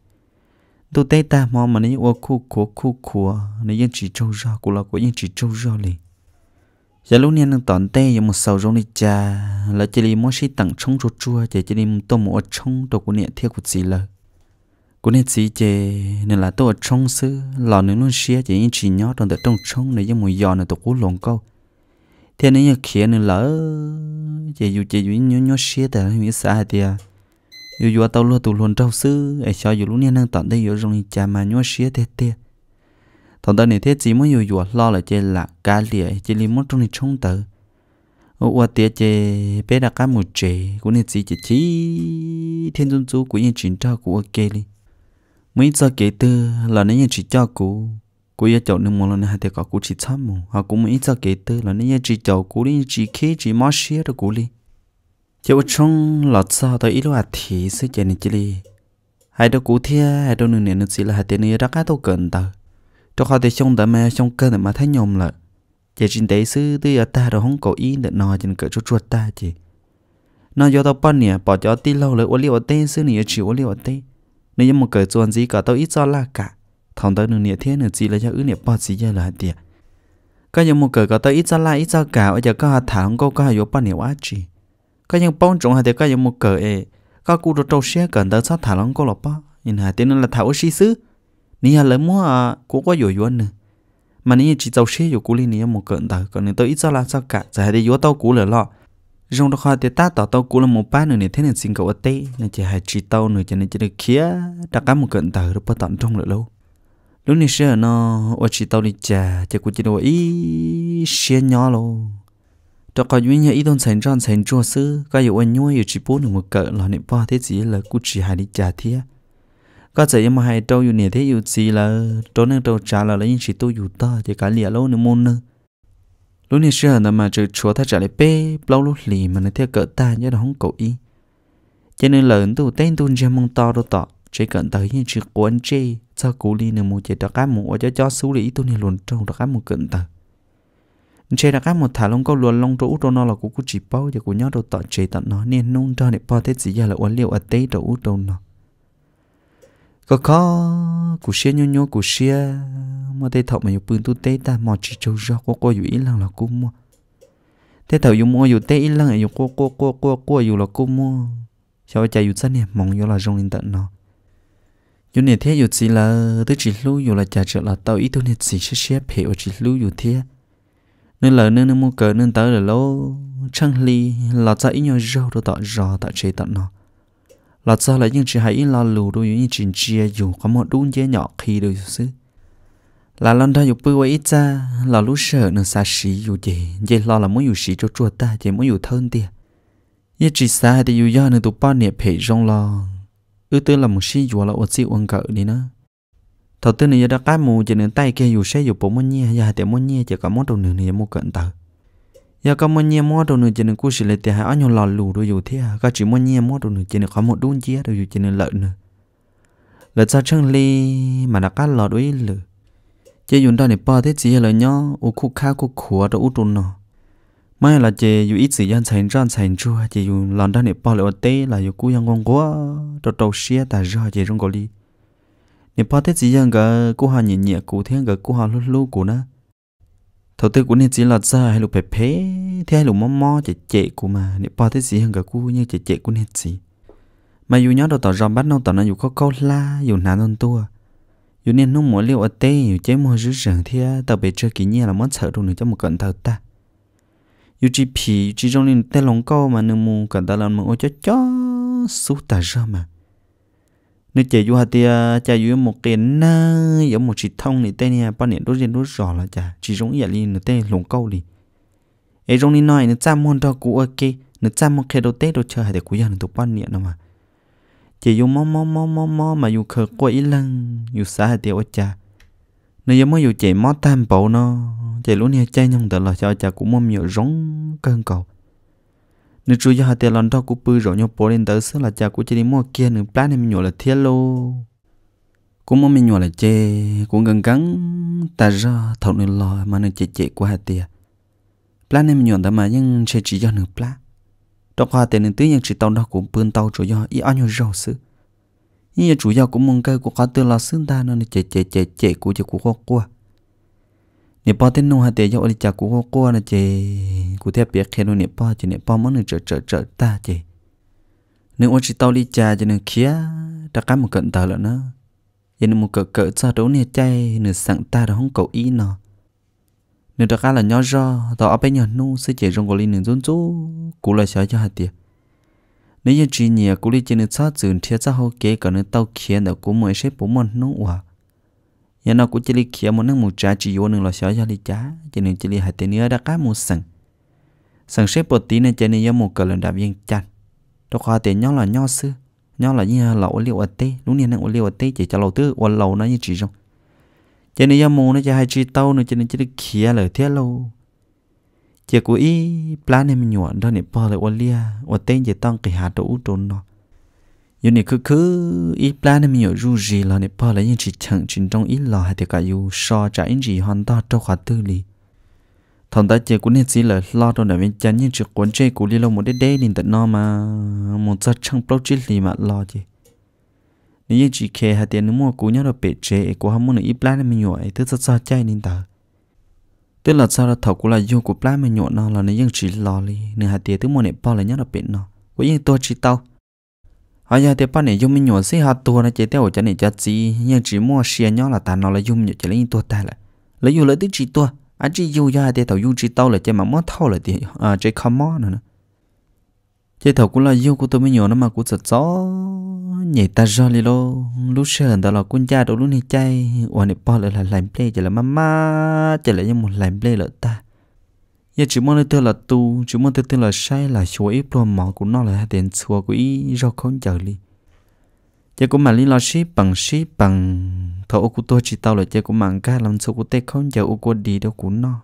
Đồ tê ta mò mà nếu ô khu khu khu khu nếu như chỉ trâu ra cũng là của như chỉ trâu ra liền giờ lúc này đang tận tê giờ một sầu rong đi cha là chỉ đi mua xí tặng trong chua chua chỉ chỉ đi tôm một trong đồ của niệm thế của gì lời cô nên chỉ chê nên là tôi trong sư lò nên luôn xia chỉ những chỉ nhót trong tự trong trong này giống mùi giò này tôi cố lồng câu thế nên như kia nên lỡ chỉ dù chỉ dù nhót nhót xia tại những xã thì à dù dù tao luôn tụ luôn trong sư ấy cho dù lúc nãy đang tận đây dù rong cha mà nhót xia thế thế thằng tao này thế chỉ mới dù dù lo là chê là cá lìa chỉ li mất trong này trông tự ủa tiệt chỉ bé đã cá một chê cô nên chỉ chỉ thiên dung chú của những chuyện trao của ok liền mấy giờ kể từ là nếu như chỉ cho cú cú giờ chậu nên mua lần hai thì có cú chỉ chăm mù họ cũng mấy giờ kể từ là nếu như chỉ chậu cú đi chỉ khi chỉ mót xía rồi cú đi chỗ trong lọt sao tới ít là thì sẽ chơi này chơi hai đứa cú thia hai đứa nương nè nó chỉ là hai tiền này đã cái tàu cần tờ cho họ thì xong tờ mà xong cơn mà thấy nhom lại chỉ trên đấy sư tư ở ta rồi không có ý để nó chỉ cỡ chút chút ta chỉ nó do tao bận nè bỏ cho tí lâu lại ô liu ở tế sư nè chỉ ô liu ở tế nếu như một cởi chuồn gì cả tôi ít cho là cả thằng tôi nửa nịa thế nửa gì là cho ứ nịa bọt gì giờ là tiệt có những một cởi cả tôi ít cho là ít cho cả bây giờ có hạt thảo câu có hạt yếu bao nhiêu á chỉ có những bông trồng hạt thì có những một cởi ấy có cụ đồ trâu xe cần tới sát thảo câu là bao nhìn hạt tiếng là thảo xí xứ nịa lấy mua à, cũng có yếu yếu nữa mà nịa chỉ trâu xe yếu cụ lên nịa một cởi tới còn nịa tôi ít cho là cho cả giờ thì yếu tao cụ lửa lọ rong đó khoa thì ta tỏ tao cú là một ba nữa này thế nên xin cậu tê nên chỉ hai chỉ tao nữa cho nên chỉ được kia đặt cá một cận tờ rồi bắt tận trong nữa lâu lúc này sẽ nó ở chỉ tao đi chả chỉ cú chỉ đồ ý xe nhỏ lâu cho coi như nhà ý tôn thành tròn thành chua sư có như anh nhau nhua chỉ bốn được một cận, là nên ba thế gì là cú chỉ hai đi chả thế có thể mà hai trâu như này thế yêu gì là trâu nên trâu trả là lấy những chỉ tôi yêu ta chỉ cả lìa lâu nữa môn nữa lúc này xưa nó mà trừ chúa thay trả lại bê bao lúc lì mà nó theo cỡ ta nhớ là không cổ ý cho nên lớn tụ tên tụ ra mong to đô tọ chỉ cần tới như chữ của anh chị, cho cú lì nè một chế đặc cá một, ở cho cho xú lý tụ này luôn trâu đặc cá một cận tờ chế đặc cá một thả lông câu luôn lông trâu nó là của cụ chỉ bao giờ của nhớ đồ tọ chế tận nó nên nung cho để bao thế gì giờ là uốn liệu ở tê đô nó có khó cụ xe nhô nhô cụ xe mà đây thọ mà yêu bưng tu tế ta mò chỉ châu rau có cô yêu ý lăng là cú mua thế thọ yêu mua yêu tế ý lăng yêu cô cô cô cô cô yêu là cú mua sao chạy yêu sát nè mong yêu là rong linh tận nó yêu nè thế yêu chỉ là tới chỉ lưu yêu là trả trợ là tao ý tu nè chỉ sẽ xe phe ở chỉ lưu yêu thế nên là nên mua cờ nên tới là lâu chẳng ly là chạy yêu rau đồ tọ rò tại chế tận nó là sao lại nhưng chỉ hãy là lù đôi những chuyện chia dù có một đúng dễ nhỏ khi đôi xứ là lần đầu dục bơi ít ra là lúc sợ nó xa xí dù gì vậy lo là muốn dù xí cho chùa ta vậy muốn dù thân tiền, như chỉ xa thì dù do nó tụ ba nẹp phải rong lo ư tư là một xí dù là ổn xí ổn cỡ đi nữa thầu tư này đã cá mù chỉ nửa tay kia dù xe dù bốn muốn nhia giờ thì muốn nhia chỉ có món đầu nửa này một cận tờ giờ có muốn nhẹ mua đồ nữa trên cô sẽ lấy tiền hai anh nhau lò lù đồ dù thế à có chỉ muốn nhẹ mua đồ nữa trên có một đun chia đồ dù trên lợn nữa lợn sao chân ly mà đã cắt lò đuôi lử chỉ dùng đó này bỏ thế chỉ là nhau u khu khá khu khủa đồ u tồn nọ mai là chỉ dùng ít gì dân thành dân thành chua chỉ dùng lần đó để bỏ lại tê là dùng cú yang con quá đồ đầu xe ta ra chỉ trong gò ly để bỏ thế chỉ dân cái cú hà nhẹ nhẹ cú thế cái cú hà lú lú cú nữa thầu tư của nên chỉ là ra hay lục phải phế thế hay lục mò mò chè chè của mà nè bỏ thế gì hơn cả cu như chè chè của nên gì mà dù nhớ đầu tỏ ròm bắt nông tỏ nó dù có câu la dù nà non tua dù nên nung mỗi liệu ở tê dù chế mua rứ rừng thế tao bị chơi kỹ nhẹ là mất sợ đâu nữa cho một cận thầu ta dù chỉ phì chỉ trong nên tê lòng câu mà nương mù cận ta là một ô cho cho suốt ta ra mà nếu chạy du hạt thì chạy du một cái na giống một chỉ thông này tên nha bao nhiêu đôi trên đôi rõ là chả chỉ giống vậy liền nó tên lồng câu đi ấy giống như nói nó chăm môn đó cũ ok nó chăm một cái đầu tết đồ chơi để cú giờ nó tụ bao nhiêu nào mà chạy du mò mò mò mò mò mà du khờ quậy lần du xả hạt thì ôi chả nó giống như du chạy mò tam bộ nó chạy luôn nha chạy nhung tờ là cho chả cũng mong nhiều giống cơn cầu nếu chú giờ tiền lần đó cũng bự rồi nhau bỏ lên tới xưa là cha cũng chỉ đi mua kia nửa plan này mình nhổ là thiên lô cũng mà mình nhổ là chê cũng gần gắng ta ra thấu nửa lo mà nửa chệ chệ của hạt tiền plan này mình nhổ ta mà nhưng chê chỉ cho nửa plan trong qua tiền nửa tứ nhưng chỉ tàu đó cũng bươn tàu chủ do ý ăn nhiều rau sự nhưng chủ do cũng mong cây của cá tư là xương ta nên chệ chệ chệ chệ của chè của qua nè pa tên nông hà tê yêu đi chả cú cô cô nè chê cú theo biết khen nè pa chê nè pa món nè chở chở chở ta chê nè ô chỉ tao đi chả chê nè kia ta cá một cận tờ lận nó giờ nè cỡ cỡ cho đâu nè chay nè sẵn ta đó không cầu ý nó nè ta cá là nhỏ ro tao ở bên nhà nu sẽ chê trong gò li nè run rú cú lại sợ cho hà tê nếu như chỉ nhẹ cú đi chê nè sát dừng thiệt ra hậu kế cả nè tao khiến ở cú mới xếp bố mòn nó hòa nhà nó cũng chỉ li kia muốn năng mù trà chỉ vô nương lo xóa cho li chá chỉ chỉ li hai tên nữa đã cá mù sừng sừng xếp bột tí này chỉ nương mù cờ lần đạp viên chăn đó khoa tiền nhau là nhau sư nhau là như là ô liu ở tê đúng như năng ô liu ở tê chỉ cho lầu tư ô lầu nó như chỉ trong chỉ nương mù nó chỉ hai chỉ tàu nữa chỉ nương chỉ li kia lời thế lâu chỉ của ý plan em nhọn đó bỏ lại ô lia ô tê chỉ tăng cái hạt đồ út trốn 有你可可一般的没有入日了，你跑了因是成群众一老还得个有少在因是很大这话道理。thằng ta chơi cũng nên chỉ là lo đâu nè mình chán nhưng chỉ quan chơi cũng đi lâu một đứa đế nên tận nó mà một giấc chẳng bao chết gì mà lo chứ nếu chỉ khe hạt tiền nếu mua cũng nhớ được bể chế của ham muốn ít plan nên mình nhổ ấy tức sao chơi nên ta tức là sao là thầu cũng là vô của plan mình nhổ nó là nếu chỉ lo đi nếu hạt tiền tức mua này bao là nhớ được bể nó của những tôi chỉ tao ai giờ thì bạn này dùng mình nhổ xí hạt tua nó chế tạo cho này cho gì nhưng chỉ mua xe nhỏ là ta nó là dùng nhổ chỉ lấy tua ta là lấy dùng lấy tí chỉ tua anh chỉ dùng ra thì tàu dùng chỉ tàu là chế mà mất thâu là thì à chế không mất nữa chế thầu cũng là dùng của tôi mới nhổ nó mà cũng sợ gió nhảy ta ra đi lo lúc sớm đó là con cha đâu lúc này chơi ủa này bao là làm play chỉ là mama chỉ là như một làm play là ta giờ chỉ mong tôi là tu chỉ mong tôi là sai là chúa ít pro mỏ của nó là tiền chúa của ý rau không chờ đi giờ cũng mà lý lo ship bằng ship bằng thợ của tôi chỉ tao là giờ cũng mang cái làm số của tôi không giờ của đi đâu của nó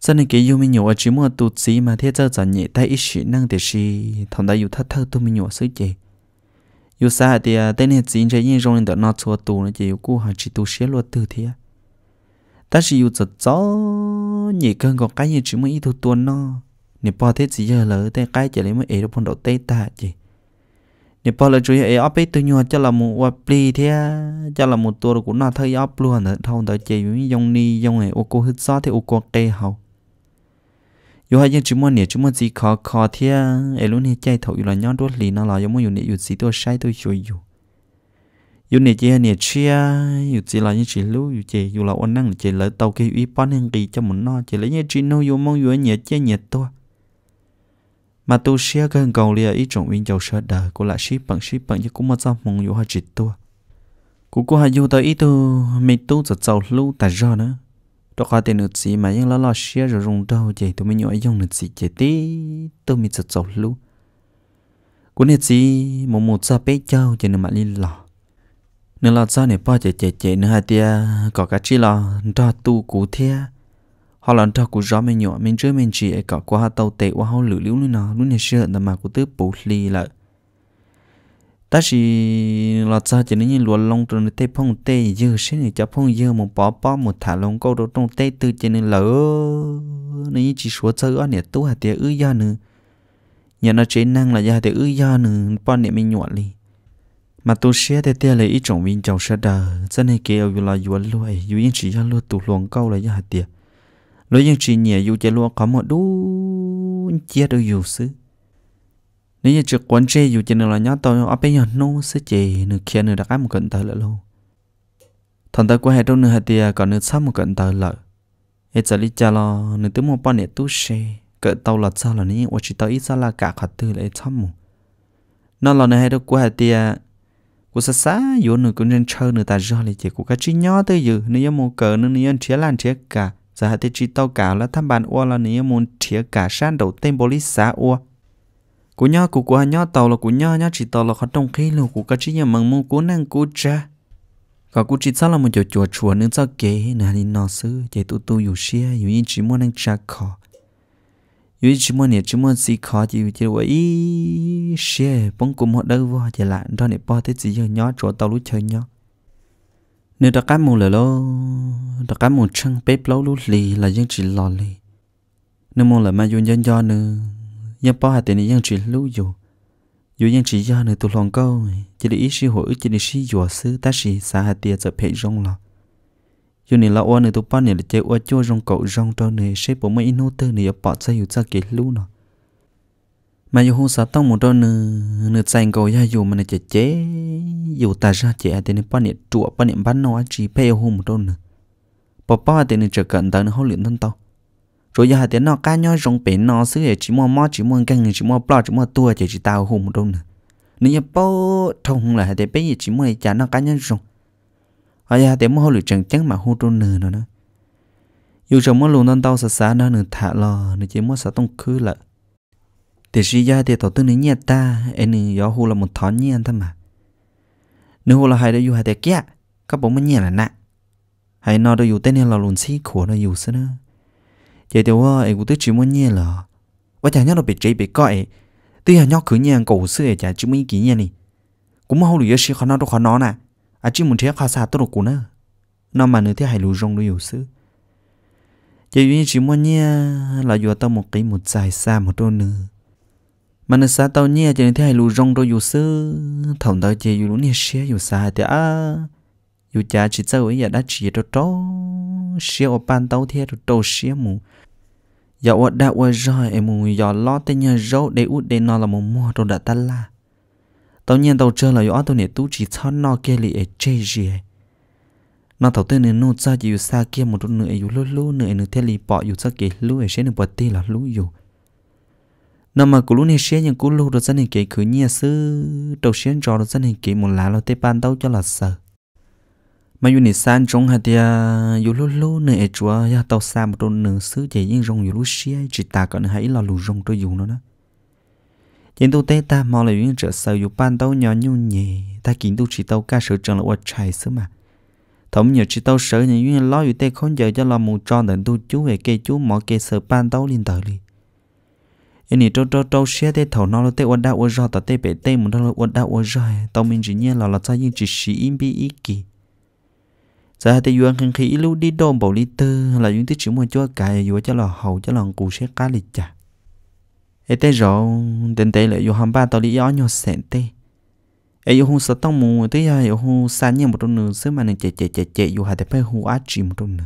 sau này cái yêu mình nhổ chỉ mong tu sĩ mà thế giờ chẳng nhẹ tay ít sĩ năng để sĩ thằng đại yêu thắt thơ tôi mình nhổ sứ gì yêu xa thì à, tên này chỉ cho những rong lên đó nó chúa tu nó chỉ yêu cô họ chỉ tu sĩ luật từ thế ta chỉ yêu giật gió nhỉ cơn còn cái gì chỉ mới ít thu tuần nó nè po thế gì giờ lỡ thế cái chỉ lấy mới ấy đâu phong độ tê ta chị nè po là chú ấy ấp ấy từ là một quả pli thế cho là một tua cũng là thấy ấp luôn nữa thâu đợi chị với dòng này ô cô hít gió thế ô cô kê hậu yo hai dân chúng mình nè chúng mình chỉ khó khó thế ấy luôn nè chạy thầu là nhau đốt lì nó là giống như nè yêu gì tôi sai tôi chơi yêu dù này chỉ này chia dù chỉ là những chỉ lú dù chỉ dù là ôn năng chỉ là tàu kia ủy ban hàng kỳ cho mình no chỉ là những chỉ nô dù mong dù nhẹ chia nhẹ to mà tu xia gần cầu lia ý trọng uyên châu sơ đời cô lại ship bằng ship bằng chứ cũng mà sao mong dù họ chỉ to cô cô hay dù tới ý tu mi tu giật giàu lú tại do nữa đó có tiền được gì mà những lo lo xia rồi rung đầu vậy tụi mình nhỏ dùng được gì chỉ tí tụi mình giật giàu lú cú này gì một một sao bé cháu cho nên mà liên lạc nếu là sao này bao chế chế chế nữa hai tia có cái chi là đo tu cú thế họ là đo cú gió mình nhỏ mình chơi mình chỉ có qua tàu tệ qua hao lử liu nữa nào lúc này sợ tầm mà cú tớ bổ li là ta chỉ là sao chỉ nên luôn long trong tê phong tê dơ xí này cho phong dơ một bó bó một thả lông câu đồ trong tê từ trên nên lỡ nên chỉ số chơi ở này tu hai tia ư do nữa nhà nó chế năng là do hai tia ư do nữa bao này mình nhọ liền mà tôi sẽ để tia là ít trọng viên chồng sẽ đờ dân này kia yêu là yêu lui yêu yên chỉ yêu lui tụ luồng câu là yêu hạt tiệt lối yên chỉ nhẹ yêu chơi luôn có một đu chia được yêu sư nếu như trước quan chơi yêu chơi nữa là nhớ tôi ở bên nhà nô sẽ chỉ nửa kia nửa đặc ái một cận tờ lỡ luôn thằng ta qua hệ trong nửa hạt tiệt còn nửa sau một cận tờ lỡ hết giờ đi chơi lo nửa tiếng một bao nhiêu tu sĩ cỡ tàu là sao là nếu hoặc chỉ tàu ít sao là cả khát tư lại xong một, nó là nửa hai đâu qua hạt tiệt của xa xa vô nửa của nên chơi nửa ta do lại chỉ của cái chi nhỏ tới giờ nếu muốn cờ nữa nếu chia lan chia cả giờ hãy tới chi tàu cả là tham bàn ua là nếu muốn chia cả san đầu tên bồ lý xã ua của nhỏ của của nhỏ tàu là của nhỏ nhỏ chỉ tàu là khó trong khi luôn của cái chi nhà mừng muốn cố năng cố cha có cố chỉ sao là một chỗ chùa chùa nên sao kể nè đi nó sư chỉ tu tu dù xia dù như chỉ muốn năng cha khó vì chỉ muốn nè chỉ muốn gì khó chỉ chỉ vậy ý xe bông cùng họ đâu vào chỉ lại đó nè bỏ thế gì giờ nhó chỗ tàu lú chơi nhó nếu đặc cám mù lờ lô đặc cám mù chân bếp lâu lú lì là dân chỉ lò lì nếu mù là mà dùng dân do nữa dân bỏ hạt tiền dân chỉ lú dù dù dân chỉ do nữa tụ lòng câu chỉ để ý sĩ hội chỉ để sĩ dùa sư ta chỉ xã hạt tiền giờ phải rong lòng อยู่นี่เราอ้วนเนี่ยตัวป้าเนี่ยเจ้าอ้วนจ้วงเก่าจ้องตอนเนี่ยเชฟผมไม่อินโนเตอร์เนี่ยปอดใจอยู่จากเกลูเนาะมาอยู่ห้องสาต้องหมดตอนเนี่ยเนี่ยใจเก่าย่าอยู่มันเนี่ยเจ๊อยู่ตาจ้าเจ๊แต่เนี่ยป้าเนี่ยจั่วป้าเนี่ยบ้านนอจีเพ่ห้องหมดตอนเนี่ยป้าป้าแต่เนี่ยจะกันตอนเนี่ยเขาเหลือทั้งเตา rồi giờ hai tiếng nó cá nhau rong bể nó xứ hệ chỉ mua mò chỉ mua căng chỉ mua plot chỉ mua tua chỉ chỉ tao hùng đâu nữa nếu như bao thông là hai tiếng bây giờ chỉ mua chả nó cá nhau rong ya để mua hồ lửa chẳng chẳng mà hô trôn nửa nữa. nó dù chồng mua lùn non tao sá sá nữa, nửa thả lò nửa chỉ mua sá tông khứ lợ để suy gia để tổ tư nửa nhẹ ta em nửa gió hô là một thón nhẹ thôi mà nửa hô là hai đứa dù hai đứa kia các bố mới nhẹ là nạ hai nó đứa dù tên là lùn xí khổ nó dù xí nữa vậy thì hoa em cũng tức chỉ muốn nhẹ là và chả nhớ nó bị chế bị coi tuy là nhóc cứ nhẹ cổ xưa chả chỉ mua ý nhẹ này. cũng mà hô lửa xí khó nó đâu khó nó nè à chỉ muốn thấy khá xa tôi cũ nữa nó mà nữa thế hãy lưu rong lù sự giờ duy chỉ muốn nha là do tao một cái một dài xa một đôi nữa mà nó xa tao nha chỉ thế hãy lưu rong đôi dù sự thằng tao chỉ dù lũ nha xe dù xa thì à dù cha chỉ sao ấy giờ đã chỉ cho tró xe ở ban tao thế rồi trâu xe mù giờ ở đã ở rồi em mù giờ lo tên nhà râu để út để nó là một mùa rồi đã tan la tao nhiên tao chơi là yo tao nè tu chỉ cho nó kia li ở chơi gì nó tao tên nè nó ra chỉ xa kia một đôi nữa yêu lú lú nữa nữa thế li bỏ yêu cho kia lú ở trên nè bỏ tê là lú yêu nó mà cú lú nè xe nhưng cú lú đó dân nè kia cứ nhia sư đầu xe trò đó dân nè kia một lá là tê ban tao cho là sợ mà yêu nè san trong hạt tia yêu lú lú nữa ở chùa ya tao sa một đôi nữa sư chỉ nhưng rong yêu lú xe chỉ ta còn hãy là lú rong tôi dùng nó đó chính tôi tế ta mò là những trợ sầu dù ban tàu nhỏ nhu nhì ta kiến tu chỉ tàu ca sự trường là quạt chạy xứ mà thống nhiều chỉ tàu sợ những những lo dù tế không giờ cho là mù tròn đến tôi chú về kê chú mò kê sợ ban đầu lên tờ li anh ấy trâu trâu trâu xe tế thầu nó là tế quạt đa quạt rò tờ tế bể tế muốn đó là quạt đa quạt rò tàu mình chỉ nhiên là là sao nhưng chỉ sĩ im bi ý kỳ giờ thì yuan khăng khí lưu đi đồn bảo lý tư là những thứ chỉ mua cho cái dù cho là hậu cho là cụ sẽ cá lịch chả ê tê rau đến tê lại yêu hàm ba tao đi yó nhau sẹn tê ê yêu hùng sợ tông mù tê ya à, yêu hùng san nhau một đôi nửa xứ mà nè chạy chạy chạy chạy, yêu hai tê phải hù át chìm một đôi nửa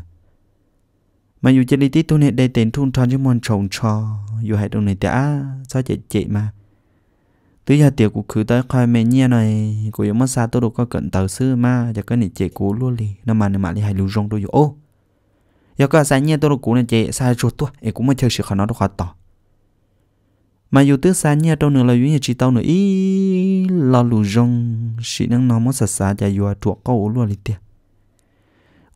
mà yêu chơi đi tí tôi nè đây tiền thun tròn chứ mòn trồng trò yêu hai đôi này tê á sao chạy chạy mà tứ giờ tiệc của khứ tới coi mẹ nhẹ này của yêu mất xa tôi đâu có cận tàu sư mà giờ cái này chạy cố luôn đi nó mà nè mà đi hai lưu rong tôi yêu ô giờ có sáng nhia tôi đâu cú này chè sai chuột tôi ê cũng mà chơi sự khả nó đâu khó tỏ mà dù tứ xa nha đâu nữa là duyên chỉ tao nữa ý là lù rong chỉ năng nó mất sạch xa chả dù chuột câu luôn đi tiệt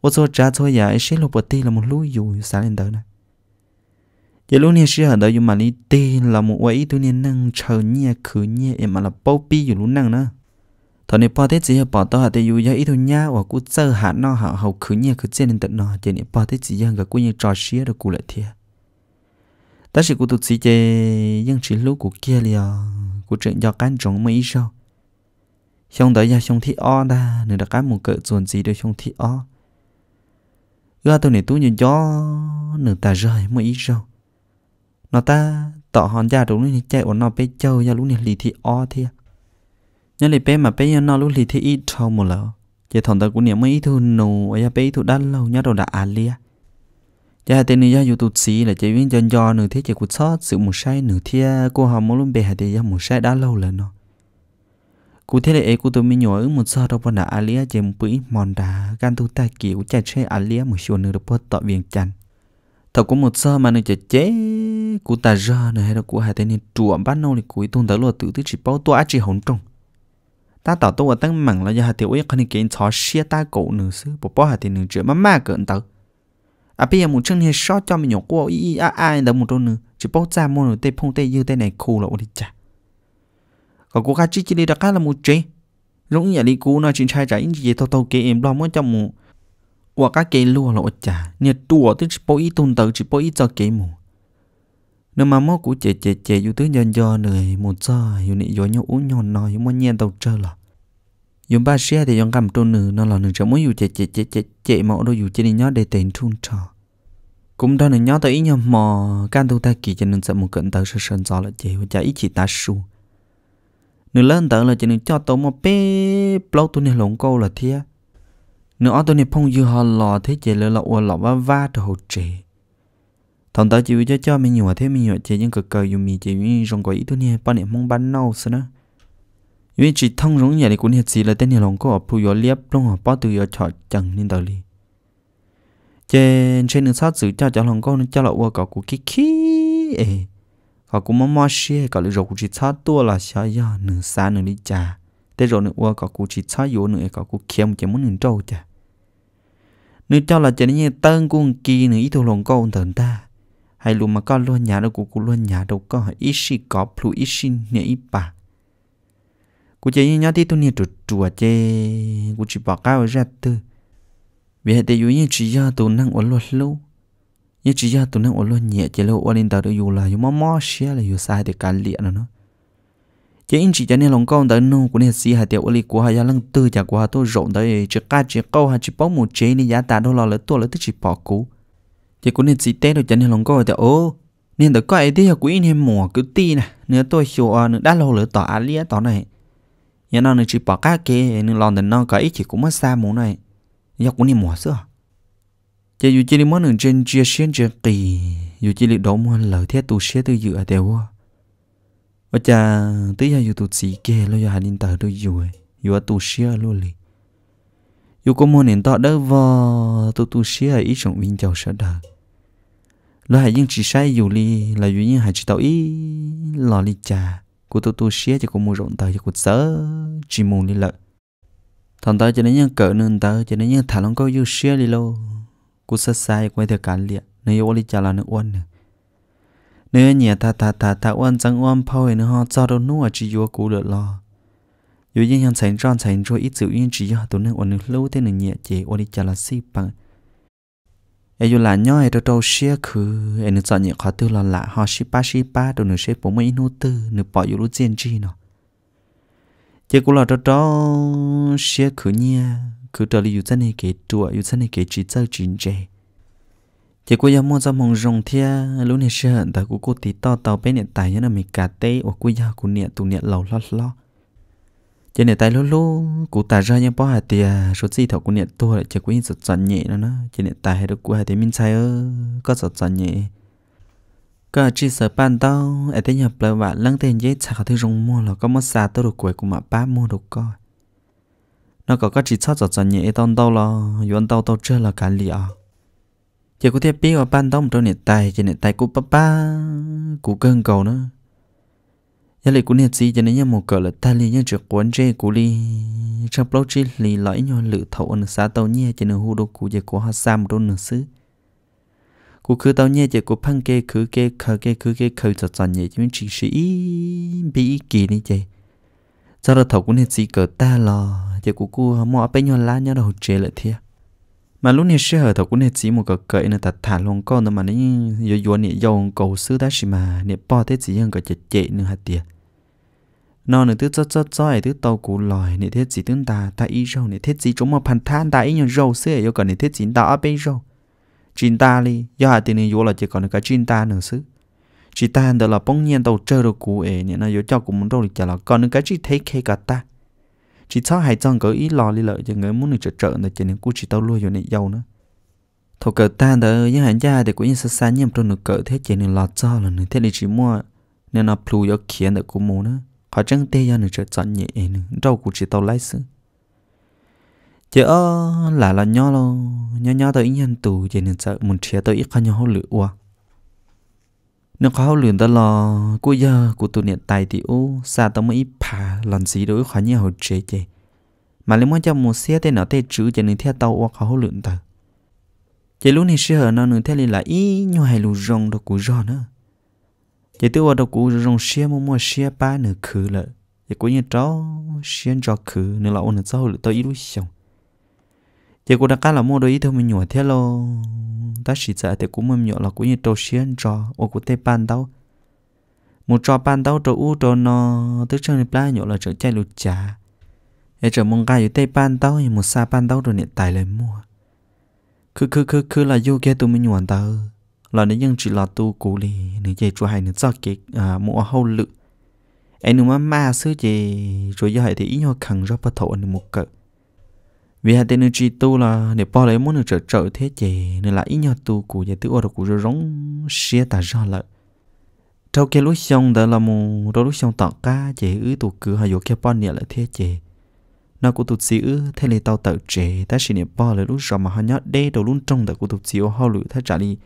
ô số trả thôi giờ ấy sẽ lục bờ tê là một lũ dù xa lên tới này giờ lúc này sẽ ở đây dù mà đi tê là một quái tôi nên năng chờ nha khử nha em mà là bao pi dù lúc năng nữa thằng này bỏ tết gì bỏ tao hạt tê dù giờ ý thôi nha và cú sơ hạt nó hậu hậu khử nha khử trên lên tận nó giờ này bỏ thế chỉ giờ gặp cú như trò xía được cú lại thiệt ta chỉ cố tự chỉ chê những chỉ lúc của kia liền của chuyện do cán trống mấy sao xong đó giờ xong thi o đa nữa đã cá một cỡ chuẩn gì được xong thi o ra tôi này tôi nhìn gió nửa ta rơi mấy sao nó ta tỏ hòn ra đúng này chạy của nó bé châu ra lúc này lì thi o thi nhớ lì bé mà bé nó lúc lì thi ít thâu một lỡ chỉ thằng ta cũng niệm mấy thu nụ ở nhà bé thu đan lâu nhớ đồ đã à liền giờ tên này giờ youtube xí là chỉ biết dần dò nửa thế chỉ cuộc sót sự một sai nửa thế cô họ muốn luôn bề hay thì giờ một sai đã lâu rồi nó cụ thế là ấy cụ tôi mới nhớ ứng một sót đâu bọn đã alia chỉ một bữa mòn đá gan tu ta kiểu chạy chơi alia một số nửa được tọt viền chăn thật có một sơ mà nửa chỉ chế cụ ta ra nửa hay là cụ hai tên này chuộng bắt nâu thì cụ tung tới luật tự tự chỉ bao tua chỉ hỗn trông ta tỏ tôi ở tăng mảng là giờ hai tiểu ấy cái này kiện chó xe ta cổ nửa xứ bỏ bỏ hai tên nửa chuyện má má cợn tao à bây giờ một chân này sót cho mình nhỏ qua ý a a đó một chỗ nữa chỉ bao ra mua rồi tê phong tê như tê này khô là ổn chả có cô khác chỉ chỉ đi đặt cá là một chế giống như đi cú nói chuyện trai trái gì tao tao kể em lo mới cho mù hoặc các kê lúa là ổn chả nhà tua tức chỉ bao ít tuần tới chỉ bao ít cho kê mù nếu mà mốt của chị chị chị dù tới dần dần rồi một giờ dù này gió nhau uống nhon nói dù mà nhiên tàu chơi là yom ba xe thì yom cầm tôn nữ nó là nữ chẳng muốn dù chạy chạy chạy chạy chạy mà mọ đôi dù đi nhó để tiền thun trò cũng đó nữ nhó tới nhầm mà can tôi ta kỳ cho nên sợ một cận tới sơ sơn gió là chạy và chạy chỉ ta su nữ lớn tới là cho nên cho tao một bé lâu tu này lộn câu là thia nữ ở tu này phong dư họ lò thế chạy lỡ lọ lọ va va rồi hột chạy thằng tao chịu cho cho mình nhựa thế mình nhựa chạy nhưng cực cờ dùng mì chạy nhưng trong quẩy tu này bao niệm mong bắn nâu xí nữa vì chỉ thông rong nhà thì cũng hết gì là tên nhà lòng có ở phu yếu liếp long ở bao từ ở chợ chẳng nên đời li trên trên đường sát xử cho cho lòng có nên cho lậu qua cả cụ kí kí cả cụ mắm mắm xí cả lũ rau cụ chỉ sát tua là xá ya nửa xa nửa đi trà thế rồi nửa qua cả cụ chỉ sát yếu nửa cả cụ kiếm chỉ muốn nửa trâu chả nửa cho là chỉ nên tân cung kỳ nửa ít thu lòng có thần ta hay luôn mà có luôn nhà đâu cụ cụ luôn nhà đâu có ít xí có phu ít xí nè ít bà กูจะยิ่งยอดที่ตัวนี้จุดจัวเจกูจะบอกก้าวรัดตัวเวลาเดียวยิ่งชียาตัวนั่งอลลลูยิ่งชียาตัวนั่งอลลเนี่ยเจลูอลินตาดูอยู่ละอยู่มอมอเชียละอยู่สายเดการเลี้ยนะเนาะเจยิ่งชีจะเนี่ยลงก้าวตัวนู้กูเนี่ยสีหาเดียวอลิกูหายาลังตัวจากกูหาตัวรองตัวจะก้าจะก้าวหาจะป้อมูเจนี่ยาตาดูรอเลยตัวเลยตัวจีบอกกูเจกูเนี่ยสีเต้ดูจะเนี่ยลงก้าวแต่โอ้เนี่ยแต่ก็ไอ้เดียวกูอินเห็นหมอกูตีนะเนื้อตัวชัวเนื้อด้านเราเลยต่ออาเลียต่อไหน nhà nó nên chỉ bỏ cá kia nên lon đến nó cái chỉ cũng mất xa mũ này giờ cũng đi mùa xưa chỉ dù chỉ đi món đường trên chia xuyên chia kỳ dù chỉ đi đổ mua lời thế tu xé tư dựa đều quá và cha tới giờ dù tu xí kia lo giờ hành linh tờ đôi dù dù tu xé luôn liền dù có mua nền tọt đỡ vò tu tu xé ý trong viên châu sợ đời lo hãy những chỉ sai dù li là dù những hai chỉ tàu ý lo li trà cô tôi tôi xé cho cô mua rộn tờ cho cô sớ chỉ muốn đi lợi thằng tao cho nên nhân cỡ nên tao cho nên nhân thằng nó có yêu xé đi lâu cô sơ sai quay theo cả liệt nếu ô đi trả là nước uốn nữa nếu nhà ta ta ta ta uốn chẳng uốn phơi nữa họ cho đâu nuốt chỉ vô cũ được lo dù như nhân thành tròn thành rồi ít chịu yên chỉ do tụi nó uốn nước lâu thế nữa nhẹ chỉ ô đi chả là xí bằng ai dù là nhớ ai đâu đâu xia khứ ai nữ chọn những khó tư lo lạ họ xí ba xí ba đồ nữ xếp bố mấy nô tư nữ bỏ dù lúc diện chi nó chỉ có là đâu đâu xia khứ nha khứ trở lại dù chân này kể tuổi dù chân này kể chỉ chơi chính chế chỉ có giờ mua ra mong rong thia lúc này xia hận ta cũng cố tí to tao bên hiện tại nhớ là mình cà tê ở cũng giờ cũng niệm tụ niệm lầu lót lót cho nên tại lúc lúc cụ ta ra những bỏ hạt tiền số gì thầu của nhận tua lại chỉ quý sọt chọn nhẹ nó nó cho nên tại hai đứa của hai tiền minh sai ơ có sọt chọn nhẹ có chỉ sợ ban tao ở thế nhập lại và lăng tiền giấy chả có thể dùng mua là có mất xa tôi được cuối cũng mà ba mua được coi nó có có chỉ sọt sọt sọt nhẹ tao đâu là yuan tao tao chưa là cả à chỉ có thể biết ở ban tao một trong nhận tài cho nên tại cụ ba ba cụ cơn cầu nữa giờ lại cũng nhận gì cho nên một cỡ là ta liền nhân trực quán chơi của li trong blog chỉ li lõi nhau lự thấu ở xã tàu nhẹ cho nên hú đồ cụ giờ của họ sam đồ nữa xứ cụ cứ tàu nhẹ giờ của phăng kê cứ kê khờ kê cứ kê khờ cho giật nhẹ cho nên chỉ sĩ bị kỳ này chơi giờ là thấu cũng nhận gì cỡ ta lo giờ cụ cụ mò bên nhau lá nhau đầu chơi lại thiệt mà lúc này sẽ hở thấu cũng nên chỉ một cỡ cậy là tạt thả luôn con mà nó yếu yếu này dầu cầu sư ta xí mà nè bỏ thế gì hơn cỡ chết chết nữa hạt tiệt nó nữa thứ cho cho cho ấy thứ tàu củ lòi nè thiết gì tướng ta ta y râu nè thiết gì chúng mà pan than ta y nhau râu xưa yêu còn nè thiết gì ta ở bên râu chín ta li do hà tiền yêu là chỉ còn cái chín ta nữa xứ chỉ ta đó là bông nhiên tàu chơi được cũ ấy, nè nó yêu cho cũng muốn đâu được chả là còn cái chỉ thấy khe cả ta chỉ sao hai trong cái ý lo đi lợi cho người muốn được trợ trợ là chỉ nên cú chỉ tàu lui rồi nè giàu nữa thầu cờ ta đó những hàng gia thì cũng như sơ sáng nhầm trong nửa cỡ thế chỉ nên lo cho là nửa thế thì chỉ mua nên nó plu yêu khiến được cú muốn nữa họ chẳng tê ra nữa trở chọn nhẹ nữa đâu cũng chỉ tàu lái sự Chớ là là nhau lo nhau nhau tới ít nhân tù chỉ nên sợ muốn chia tao ít khăn nhau lửa qua Nếu khó luyện tao lo cô giờ cô tụ niệm tài thì ô xa tao mới phá lần gì đối khó nhau hồi chế chế mà lấy muốn cho một xe tên nó tê chữ cho nên theo tao qua khó luyện tao chỉ lúc này sẽ hở nó nữa theo liền là ý nhau hay lù rong đó cũng rõ nữa vậy tôi đâu cũng rong xe mua mua xe ba nửa khứ là vậy cũng như chó xe cho khứ nửa là ôn sau là tôi ít lúc xong vậy cũng đã cá là mua đôi ít thôi mình nhỏ thế lo ta chỉ sợ thì cũng mầm nhỏ là cũng như trâu xe cho ô cũng tê ban đâu một trò ban đâu trâu u trâu nó tức chân là nhỏ là trở chạy lụt chả vậy trở mong gai ở tê ban đâu một xa ban đâu rồi hiện tại lại mua cứ cứ cứ cứ là vô kia tụi mình nhỏ tao là nếu nhân chỉ là tu cố lì nếu chạy chùa hay nếu sao kì à mua hậu lự em nếu mà ma sư gì rồi giờ hay thì ít nhau khẳng rất bắt thổ nếu một cỡ vì hai tên chỉ tu là để bỏ lấy muốn được trợ trợ thế gì nên là ít nhau tu cố giờ tự ở được cũng rồi rong xia ta ra lợi sau kia lúc xong đó là một đó lúc xong tặng ca chỉ ứ tụ cứ hay vô kia bỏ nhiêu là thế chỉ nó cũng tụt xí ứ thế này tao tự chế ta chỉ niệm bỏ lấy lúc rồi mà họ nhớ đê đầu luôn trong đó của tụt xí ô hao lử thế trả đi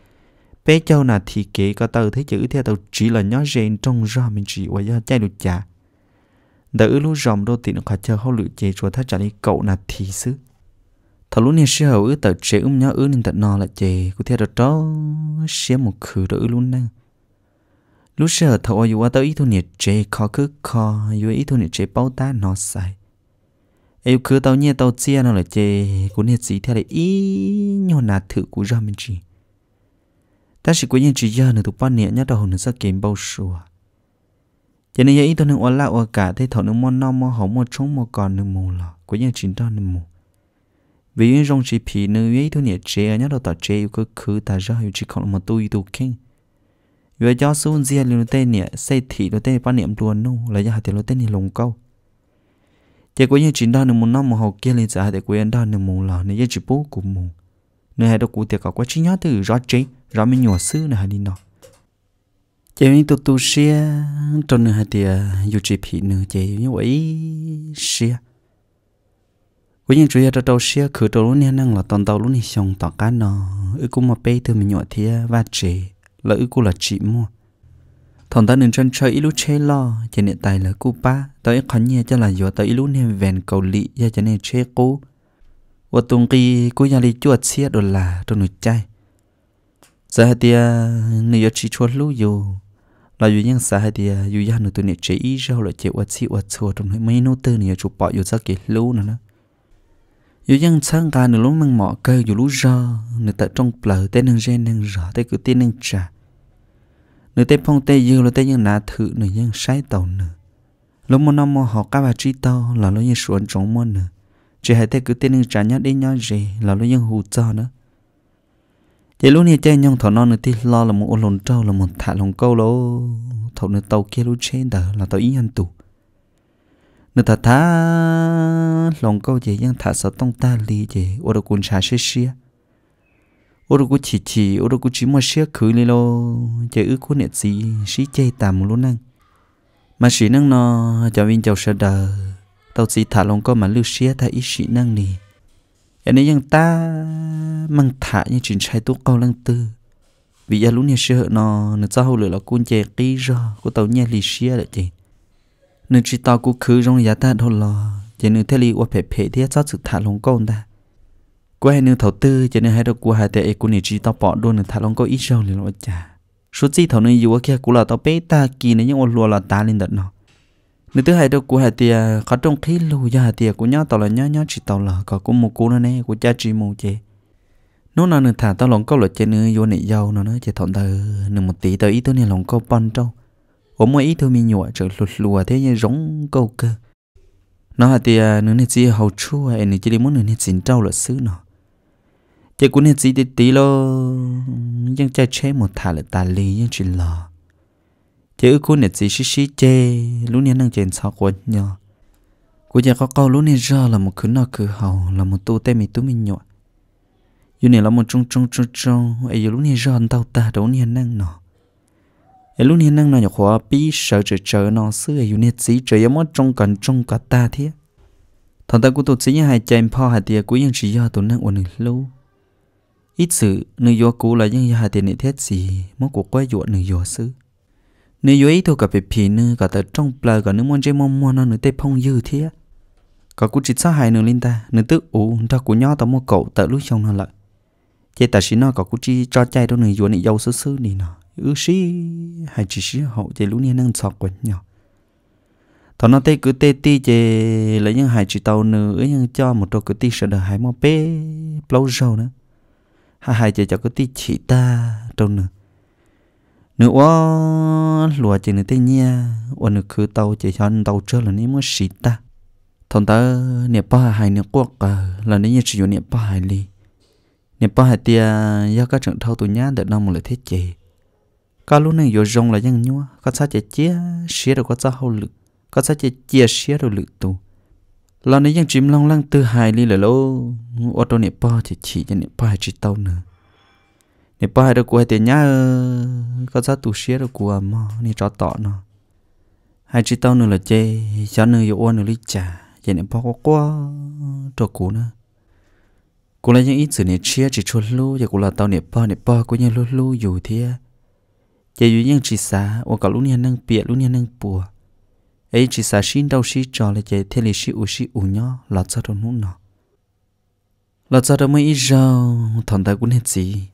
bé châu là thì kể có tàu thấy chữ theo tàu chỉ là nhó rèn trong ra mình chỉ và do chạy được chả đã ư lúc rồng đô tiền khả chờ hậu lựa chế chùa thắt trả đi cậu là thì sứ thà lúc này sẽ hậu ư tàu chế um nhó ư nên tận nò là chế của theo đó sẽ một khử đỡ luôn lúc năng lúc sẽ hậu thầu yu qua tàu ý thu nhiệt chế khó cứ khó yu ý thu nhiệt chế bao ta nó sai yêu cứ tàu nhẹ tàu chia nó là chế cũng nhiệt gì theo là ý nhỏ là thử của ra mình chỉ ta chỉ có những chỉ giờ nữa tụ ba niệm nhất đầu nữa sẽ kiếm bao sùa cho nên vậy tôi nên lại lao cả thế thọ nữa mòn non mò hỏng mò trống mò còn nữa mù lọ có những chỉ đó nữa mù vì những dòng chỉ phì nữa vậy tôi niệm chế ở nhất đầu tao chế yêu cơ khứ ta ra hiểu chỉ không một tôi tụ kinh vì do xuống riêng lưu tên niệm xây thị lưu tên ba niệm luôn nô là do hạt tiền lưu tên lồng câu chỉ có những chỉ đó nữa mù non mò hậu kia lên giả để quên đó nữa mù lọ nữa chỉ bố của mù nơi hai đứa cụ tiệc có quá trí nhá từ rõ chế rõ mình nhỏ sư nè hai đi nọ chế mình tụ tụ xia cho nơi hai tiệc dù chỉ phí nữa chế như vậy xia cuối những chuyện cho tàu xia khử tàu lúc nha năng là toàn tàu lúc này xong tỏ cá nọ ư cũng mà bê từ mình nhỏ thì và chế là ư cũng là chị mua thằng ta nên chân chơi ít lúc chơi lo cho nên tài là cụ ba tới khó nhẹ cho là do tới lúc nên vẹn cầu lị cho nên chơi cố và tung kỳ cú nhà đi chuột xe đồ là đồ nụ chai giờ hai tia nửa chỉ chuột lú dù là dù những giờ hai tia dù nhà nửa tụi nè chế ý rau là chế vật xí trong này mấy nô tư nửa chụp bỏ dù sao kì lú nữa nữa dù những sáng cả nửa lúc mang mỏ cây dù lú rau nửa tại trong bờ tên nâng gen nâng rọ tên cứ tên nâng trà nửa tên phong tê dư là tên những nà thử nửa những sái tàu nửa lúc mà nó mò họ cá bà trí tàu là nó như xuống trống môn nửa chỉ hay thế cứ tin những trả nhá đi nhá gì là lúc những hù cho nữa chỉ lúc này chơi nhông thọ non nữa thì lo là một ôn lồn trâu là một thả lồng câu lô thọ nữa tàu kia lúc trên đó là tàu ý ăn tù nữa thả thả lồng câu chỉ những thả sợ tông ta lì chỉ ô đồ cuốn trà xê xê ô đồ cuốn chỉ chỉ ô đồ cuốn chỉ mà xê khứ lì lô chỉ ước cuốn nẹt gì xí chơi tạm một lúc năng mà xí năng nó cho viên chầu sợ đời tao chỉ thả lòng có mà lưu xía ta ít sĩ năng nì anh ấy yang ta mang thả như chuyện trai tu câu lăng tư vì giờ lúc này sợ nó nó cho hậu lửa là quân chè kỹ ra của tàu nhà lì xía là chị nó chỉ tao cũng khứ trong giá ta thôi lò, chỉ nó thế li qua phê phê thế cho sự thả lòng câu ta qua hai nương thầu tư chỉ nên hai đầu cú hai tệ của này chỉ tao bỏ đôi nó thả lòng câu ít rồi là nó chả số gì thầu này dù kia cũng là tao bé ta kỳ này nhưng ôn lùa là ta lên đợt nó nữa thứ hai đâu của hà tiề khó trong khí lù do hà tiề của nhau tàu là nhau nhau chỉ tàu là có của một cô nữa nè của cha chỉ một chế nó là nửa thả tao lòng có luật chơi nữa vô nị giàu nó nó chỉ thọn tờ nửa một tí tao ý tôi nè lòng câu bắn trâu ổ mỗi ý tôi mi nhụa trở lụt lùa thế như giống câu cơ nó hà tiề nửa nè chỉ hầu chua em nửa chỉ đi muốn nửa nè xin trâu luật xứ nó chỉ của nè chỉ tí tí lo nhưng cha chế một thả là ta lì nhưng chỉ lò chứ cô nè chỉ xí xí chê lúc nãy đang chèn sao quên nhờ cô giờ có câu lúc nãy ra là một cứ nọ cứ hầu là một tu tê mi tu mi nhọ giờ này là một trung trung trung trung ấy giờ lúc nãy ra anh tao ta đâu nãy năng nọ ấy lúc nãy năng nọ nhọ khóa bí sợ chờ chờ nọ xưa ấy giờ nãy chỉ chờ em mất trung cần trung cả ta thế thằng ta cũng tu chỉ như hai chèn pha hai tia chỉ do tu năng ổn định lâu ít sự nữ do cũ là những hai tia này thế gì mất cuộc quay dọn nữ do xưa nếu yếu thôi cả về phi nữa cả tới trong bờ cả nếu muốn chơi mong muốn nó nữa tê phong dư thế cả cũng chỉ sao hai nữa linh ta nữa tức ủ ta cũng nhớ tao mua cậu tới lúc trong nó lại chế ta xí nó cả cũng chỉ cho chơi đâu nữa yếu này giàu sơ sơ đi nó ư xí hay chỉ xí hậu chơi lúc này đang sọc quần nhau thằng nó tê cứ tê ti chơi lấy những hai chỉ tàu nữa những cho một trâu cứ ti sợ đời hai mò bê lâu rồi nữa hai hai chơi cho cứ ti chỉ ta trâu nữa nữa lúa chỉ nữa tên nha và nữa cứ tàu chỉ cho tàu chơi là nếu mà xịt ta thằng ta nẹp ba hai nẹp quốc ờ, là nếu như sử dụng nè ba hai li nè ba hai tia do các trận thâu tụ nhá để năm một lời thiết chế cả lúc này vô rong là dân nhua có sa chỉ chia xía được có sa hậu lực có sa chỉ chia xía được lực tụ là nếu dân chim long lăng từ hai li là lâu, ô tô nẹp ba chỉ chỉ cho nẹp ba hai chỉ tàu nữa nè bao hai đứa của hai tiền nhá có giá tủ xía đứa của mà nè cho tọ nó hai chị tao nữa là chê cho nữa yêu uôn nữa lý trả vậy nè bao có quá cho cú nữa cú lấy những ít sự nè chia chỉ chua lu giờ cú là tao nè bao nè bao cú như lu lu dù thế giờ dù những chị xá ô cả lúc nè nâng bịa lúc nè nâng bùa ấy chỉ sa xin đâu xí cho là chạy thế là xí u xí u nhó là cho đâu nút nó là cho đâu mấy ít rau thằng ta cũng hết gì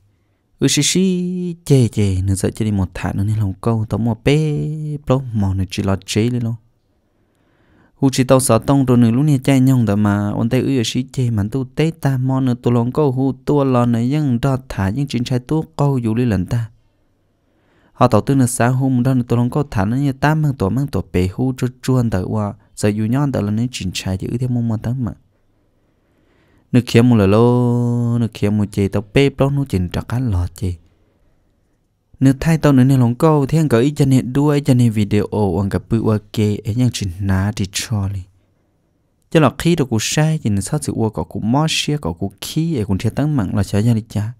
ư ushi xì chê chê nó sợ chê đi một thả nó nên lòng câu tao mua bé bố mò nó chỉ lo chê lên lo hu chỉ tao sợ tông rồi nữa lúc này chạy nhông đó mà ôn tay ư shi chê mà tu tế ta mò nó tu lòng câu hu tu lo nó nhưng đo thả nhưng chính trai tu câu dù lì lần ta họ tao tư nó xã hôm đó nó tu lòng câu thả nó như ta mang tổ mang tổ bé hu cho chuan tới qua sợ dù nhon tới là nó chính trai chứ ư theo mong mong tới mà nước kia một là lô nước kia một chị tao bếp đó nó chỉnh trạc ăn lọt chị nước thay tao nữa nè lòng câu thế anh có ý chân hiện đuôi chân hiện video ông gặp bự qua kê ấy nhang chỉnh ná đi cho li cho là khi đó cũng sai chỉ nên sao sự qua có cũng mót xia có cũng khí ấy cũng sẽ tăng mạnh là sẽ cho đi cha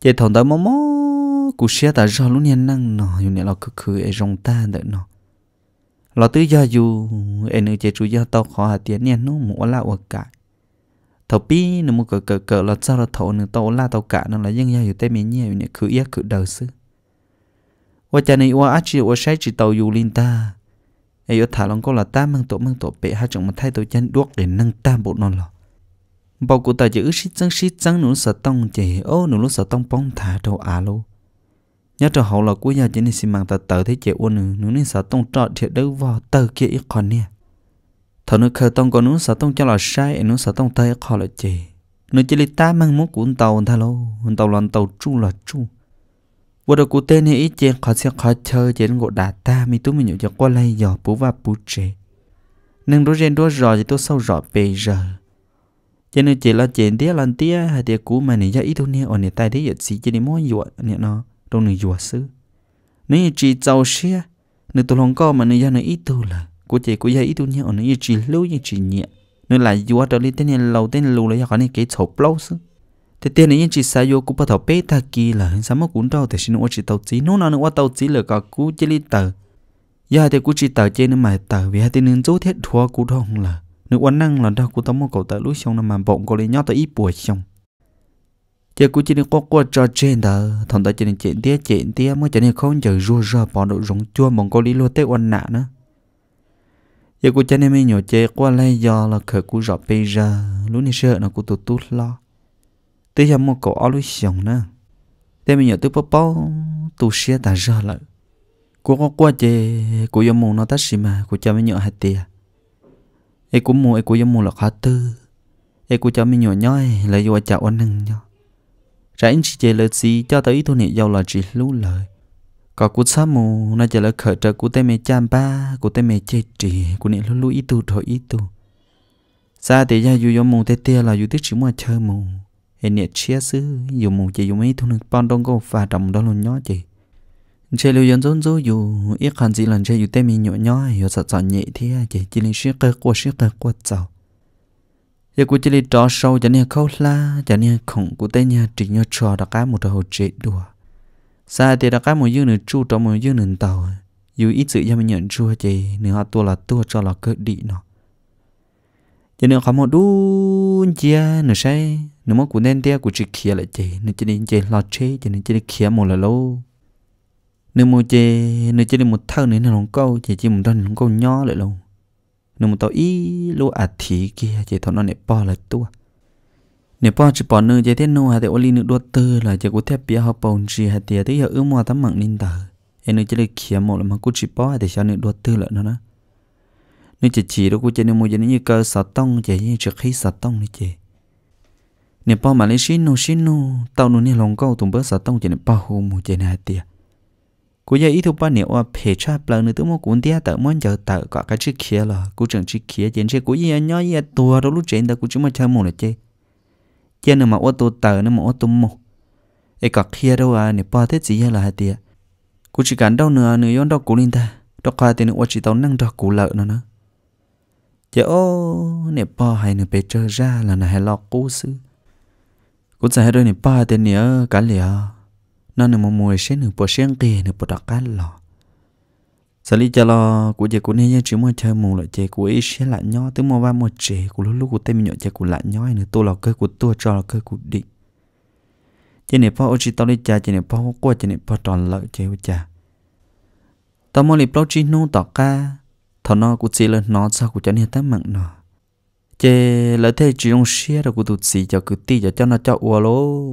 chị thằng tao mò mò của xia ta do lúc nhân năng nọ dù nè là cứ cứ ấy rong ta đợi nọ là tứ gia dù ấy nữa chị chú gia tao khó hạ tiền nè nó mua là qua cải thầu pi nó một cỡ cỡ cỡ là sao là thầu nó tàu la tàu cả nó là dân nhau ở tây miền nhiều nữa cứ yết cứ đời xứ và cha này qua ách chi qua sai chỉ tàu dù linh ta ai ở thả lòng câu là ta mang tổ mang tổ bệ hai chồng mà thay tổ chân đuốc để nâng ta bộ non lọ bảo cụ ta chỉ ước chân trắng chân trắng nụ sợ tông chỉ ô nụ lúc sợ tông bóng thả đầu à lô nhớ cho hậu là cuối giờ chỉ nên xin mang ta tờ thế chị uôn nụ nên sợ tông trọ thiệt đâu vào tờ kia ít còn nè thọ nó khờ tông còn nó sợ tông cho là sai nó sợ tông tay khó là chê, nó chỉ là ta mang muốn cuốn tàu tha lô tàu lòn tàu chu là chu vừa đầu cụ tên này ít chuyện khó sẽ khó chơi chỉ ngộ đá ta mi tú mình nhậu cho qua lay giò bú và bú chê, nên đôi diện đôi rò thì tôi sâu rõ bây giờ cho nên chỉ là chuyện tía lần tía hay tía cũ mà này giờ ít thôi nè ở này tay thấy giật xì cho nên mỗi dụa nè nó đâu này dụa xứ nếu như chỉ giàu xe nếu tôi lòng có mà này giờ này ít thôi là กูเจกูยังอีตัวนี้อันนี้จีลู่ยังจีเนี่ยนั่นแหละอยู่ว่าตอนนี้เต้นเนี่ยเราเต้นลู่เลยอย่างนี้เกี่ยวกับเล่าซึ่งแต่เต้นเนี่ยจีสายโยกูพอถอดเป๊ะตะกี้ละเห็นสามกุนเราแต่ฉันว่าจีเต้าจีนู่นนั่นว่าเต้าจีเลยก็กูเจลิเต้ายาแต่กูจีเต้าเจนึกหมายเต้าเวียแต่นึงโจ้เท็ดทัวกูท้องละนึกว่านั่งหลังดากูต้องมองกูเต้าลู่ชงนั่นมันบ่งกูเลยย่อเต้าอีป่วยชง chỉ cứ chỉ nên qua qua cho trên đó thằng ta chỉ nên chuyện tiếc chuyện tiếc mới chỉ nên không chờ rùa rùa bỏ đồ rồng chua mong có lý lo tết quan nạn nữa giờ cô cha nên mình nhỏ chơi qua lấy do là khởi cô rõ bây giờ lúc này sợ nó cô tụt tụt lo tới giờ một cậu áo lúc xong nữa thế mình nhỏ tôi bắp bắp tụ xe ta giờ là, cô có qua chơi cô giờ muốn nó tách xí mà cô cha mình nhỏ hạt tiền ấy cũng mua ấy cô giờ mua là khó tư ấy cô cha mình nhỏ nhoi là do cha anh nưng nhau rảnh chỉ chơi lời gì cho tới thôi này giàu là chỉ lú lời có cú sa mù nó chỉ là khởi trợ cú tay mê chăm ba cú tay mê chê trì cú nè lú lú ít tu thôi ít tu sa thì ra dù yo mù tê tê là dù tiếc chỉ mua chơi mù em nè chia sư dù mù chỉ dù mấy thu nước bon đông cô và trồng đó luôn nhó chị chơi lưu dân giống giống dù ít khăn gì lần chơi dù tay mê nhỏ nhỏ hiểu sợ sợ nhẹ thế chị chỉ nên siết cơ qua siết cơ qua sầu giờ cú chỉ lấy trò sâu cho nên khâu la cho nên khổng cú tay nhà chỉ nhớ trò đã cá một hồ chế đùa sa thì đã cái một dương nửa chu trong một dương nửa tàu dù ít sự cho mình nhận chua chị nửa họ tua là tua cho là cơ đi nó cho nên khó một đu chia nửa say nửa mất của nên tia của chị kia lại chị nửa chị đi chị lo chế chị nửa chị đi kia một là lâu nửa một chị nửa chị đi một thâu nửa là lòng câu chị chỉ một đơn lòng câu nhỏ lại lâu nửa một tàu ý lúa ạt à thì kia chị thọ nó nè bỏ là tua nếu bỏ chỉ bỏ nữ chế thế nô hạt để oli nữ đua tư là chỉ có thể bia họ bồn chỉ hạt tiền tới giờ ước mua tấm mạng nín tờ em nữ chỉ được khía một là mà cô chỉ bỏ hạt để cho nữ đua tư lợn nó đó nữ chỉ chỉ đó cô chỉ nữ mua cho như cơ sạt tông chỉ như trực khi sạt tông nữ chỉ nếu bỏ mà lấy xin nô xin nô tao nô nè lòng câu tụng bớt sạt tông chỉ nữ bao hồ mua chỉ nữ hạt tiền cô giờ ý thục ba nếu à phê cha bờ nữ tự mua cuốn tia tự món chờ tự cả cái chiếc khía là cô chẳng chiếc khía, chỉ chỉ cô gì nhớ gì tua đó lúc trên đó cô chỉ mà chơi một là chơi chia nữa mà ô tô tờ nữa mà ô tô mù e cả kia đâu à nè ba thế gì hay là hai tia cú chỉ cần đâu nữa nữa yon đâu cú linh ta đâu qua thì nữa chỉ tao năng đâu cú lợ nó nữa giờ ô nè ba hay nè bé chơi ra là nè hay lo cú sư cú sẽ hay đôi nè ba thì nè cả lìa nó nè mà mua xe nè bỏ xe kia nè bỏ đặc cá lọ sở lý cho lo của chị của nên chỉ muốn chơi mù lại chị của ấy sẽ lại nhó tới mua ba một chị của lúc lúc của tay mình nhọ chị của lại nhó nữa tôi là cơ của tôi cho là cơ của định chị này po chỉ tao đi cha chị này po qua chị này po tròn lợi chị của cha tao mua lip chỉ nu tỏ ca thọ nó của chị lên nó sao của cho nên tám mạng nó chị lợi thế chỉ ông share rồi của tụt xì cho cứ ti cho cho nó cho ua lô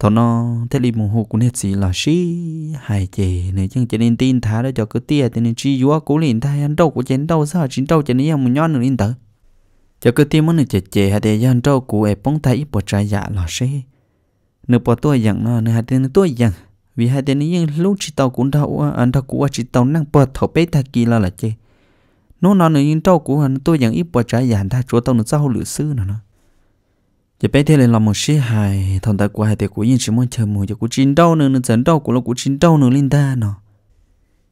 thọ nó thế li mù hồ cũng hết gì là xí hài chè này chẳng chỉ nên tin thái đó cho cứ tia thì nên chi vua cố liền thái ăn đâu của chén đâu sao chín đâu chén này mình nhon nữa lên tới cho cứ tia món này chết chết hay thì ăn đâu của em bóng tay ít bỏ trái dạ là xí nửa bỏ tôi giận nó nửa hai nửa tôi giận vì hai tên này lúc chỉ tàu cũng đâu ăn đâu của à, chỉ tàu năng bỏ thọ bé thay kỳ là là chè nó nó nửa những đâu của tôi giận ít bỏ trái dạ thay chúa tàu nửa sau lửa sư nữa giờ bé thế lên làm một sĩ hài thằng ta của hai tiệc của yên chỉ muốn chờ mùa giờ của chín đâu nữa nữa dẫn đâu của là của chín đâu nữa lên ta nó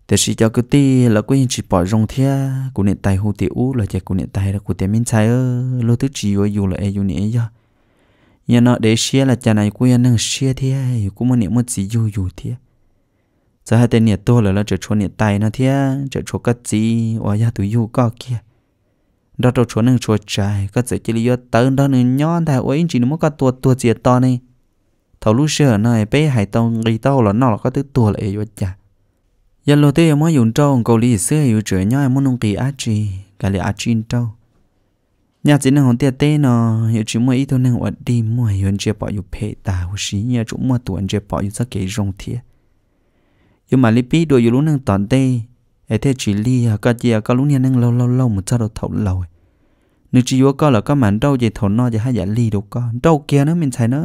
thế sĩ cho cái ti là của yên chỉ bỏ rong thia của nền tài hồ tiểu là chạy của nền tài là của tiền miền sai ơ lô thứ chỉ ở dù là ai e dù nè giờ nhà nó để xia là cha này của yên năng xia thia của mình niệm một gì dù dù thia giờ hai tên nhiệt to là nó trở chỗ nền tài nó thia trở chỗ cái gì ở nhà tụi dù có kia đó trâu chỗ nâng chỗ trái có thể chỉ lý do tới đó nên nhon thà ấy chỉ nó có tua tua gì to này thầu lúc xưa này bé hải tàu người tàu là nó là có thứ tuột lại vậy cha, giờ lo tê mới dùng trâu cầu lý xưa hiểu chữ nhon muốn nông kỳ á chi cả lý á chi trâu nhà chỉ nên hòn tiệt tê nó hiểu chỉ mua ít thôi nên hoạt đi mua hiểu chơi bỏ dù phê ta hồ sĩ nhà chúng mua tuần chơi bỏ dù sao kỹ rong thiệt nhưng mà lý bí đồ dù lúc nâng toàn tê ở thế chỉ li à cái gì à cái lúc này đang lâu lâu lâu một chút đầu thấu lâu nếu chỉ vô là có mảnh đâu vậy thấu no thì hai giả li đâu có đâu kia nó mình thấy nó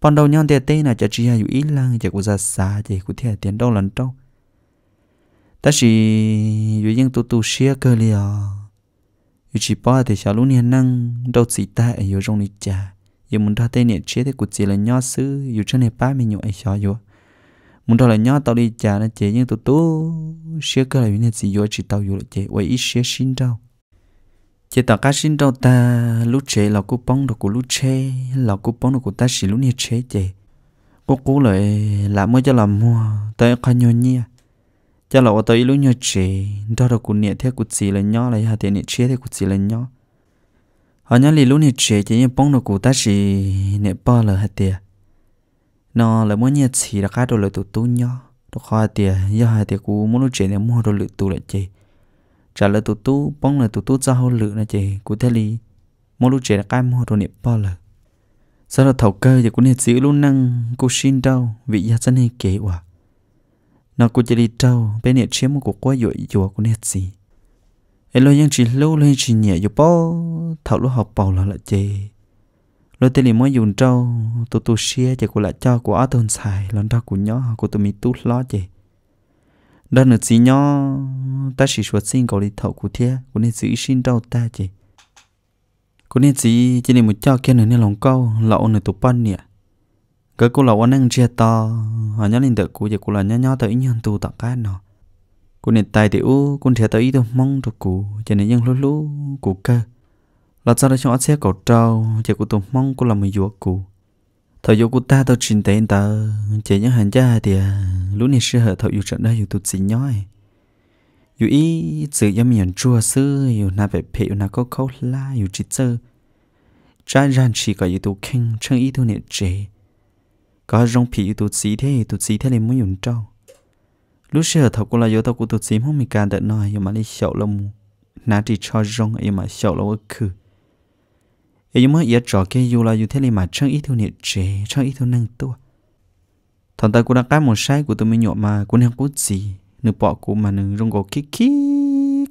bọn đầu nhau tiền tê là chỉ chỉ hay ý lang chỉ của ra xa chỉ của thế tiền đâu lần đâu ta chỉ dù những tu tu xia cơ li à. chỉ bỏ thì sao lúc này năng đâu chỉ ta ở trong này cha dù muốn ra tê niệm chế thì của chỉ là nho sư dù chân này ba mình nhậu ấy sao vậy muốn đâu là nhớ tao đi trả nó chế nhưng tụt tụt xế cái là những gì vô chỉ tao vô là chế vậy ít xế xin đâu chế tao cá xin đâu ta lúc chế là cú bóng đồ của lúc chế là cú bóng đồ của ta chỉ lúc này chế chế cô cú lại là mới cho làm mua tới khai nhồi nhia cho là tới lúc nhiệt chế đó là của nhẹ theo của chỉ là nhớ là hạ tiền nhiệt chế theo của chỉ là nhớ họ nhớ là lúc này chế chế nhưng bóng đồ của ta chỉ nhẹ bao là hà tiền nó là muốn nhà chỉ là cá đồ lợi tụ tụ nhó đồ khoa tiền do hai tiền cũ muốn nói chuyện này mua đồ lợi tụ lại chơi, trả lời tụ tụ bông là tụ tụ ra hậu lự là chị cụ thể lý muốn nói chuyện là cá mua đồ niệm bao lời sau đó thầu cơ thì cũng nên giữ luôn năng cô xin đâu vị gia dân hay kế quả nó cô chỉ đi đâu bên này chiếm một cuộc quá dội chùa cũng nên gì ấy lo những chỉ lâu lên chỉ nhẹ dù bao thầu lúc học bầu là lại chơi lối tên liền muốn dùng trâu tụi tụi xia chỉ cô lại cho của ở thôn xài lần đó của nhỏ của tụi mình tút lo chỉ. đó nữa chỉ nhỏ ta chỉ xuất sinh cầu đi thầu của thia của nên giữ sinh đâu ta chỉ. của nên chỉ chỉ nên một cho kia nữa nên lòng câu lậu nữa tụi pan nè cái cô lậu anh ăn chia to họ nhớ linh được của chị cô là nhỏ nhỏ tới nhân tu tặng cái nó của nên tài tiểu con thia tới ý tôi mong được của cho nên nhân lú lú của cơ là sao đó chúng ta sẽ cầu trâu chỉ có tụi mong có làm một vụ cụ thời vụ của ta tao trình tên ta chỉ những hành gia thì lúc này sẽ hợp thời vụ trận đây vụ tụt xin nhói vụ ý sự yếm miền chùa sư vụ na về phe vụ na có khâu la vụ chỉ sơ trái ran chỉ có vụ tụt kinh chân ý tụi niệm chế có rong phe vụ tụt xí thế tụt xí thế này muốn dùng trâu lúc sẽ hợp thời cũng là vụ tao của tụt xí không mình càng đợi nói vụ mà đi sầu lông nà chỉ cho rong ấy mà sẹo lông ức ấy nhưng mà giờ cái dù là dù thế này mà chẳng ít thôi nhiệt chế chẳng ít thôi năng tua thằng ta cũng đã cá một sai của tôi mới nhọ mà cũng đang cố gì nửa bỏ của mà nửa rong gò kí kí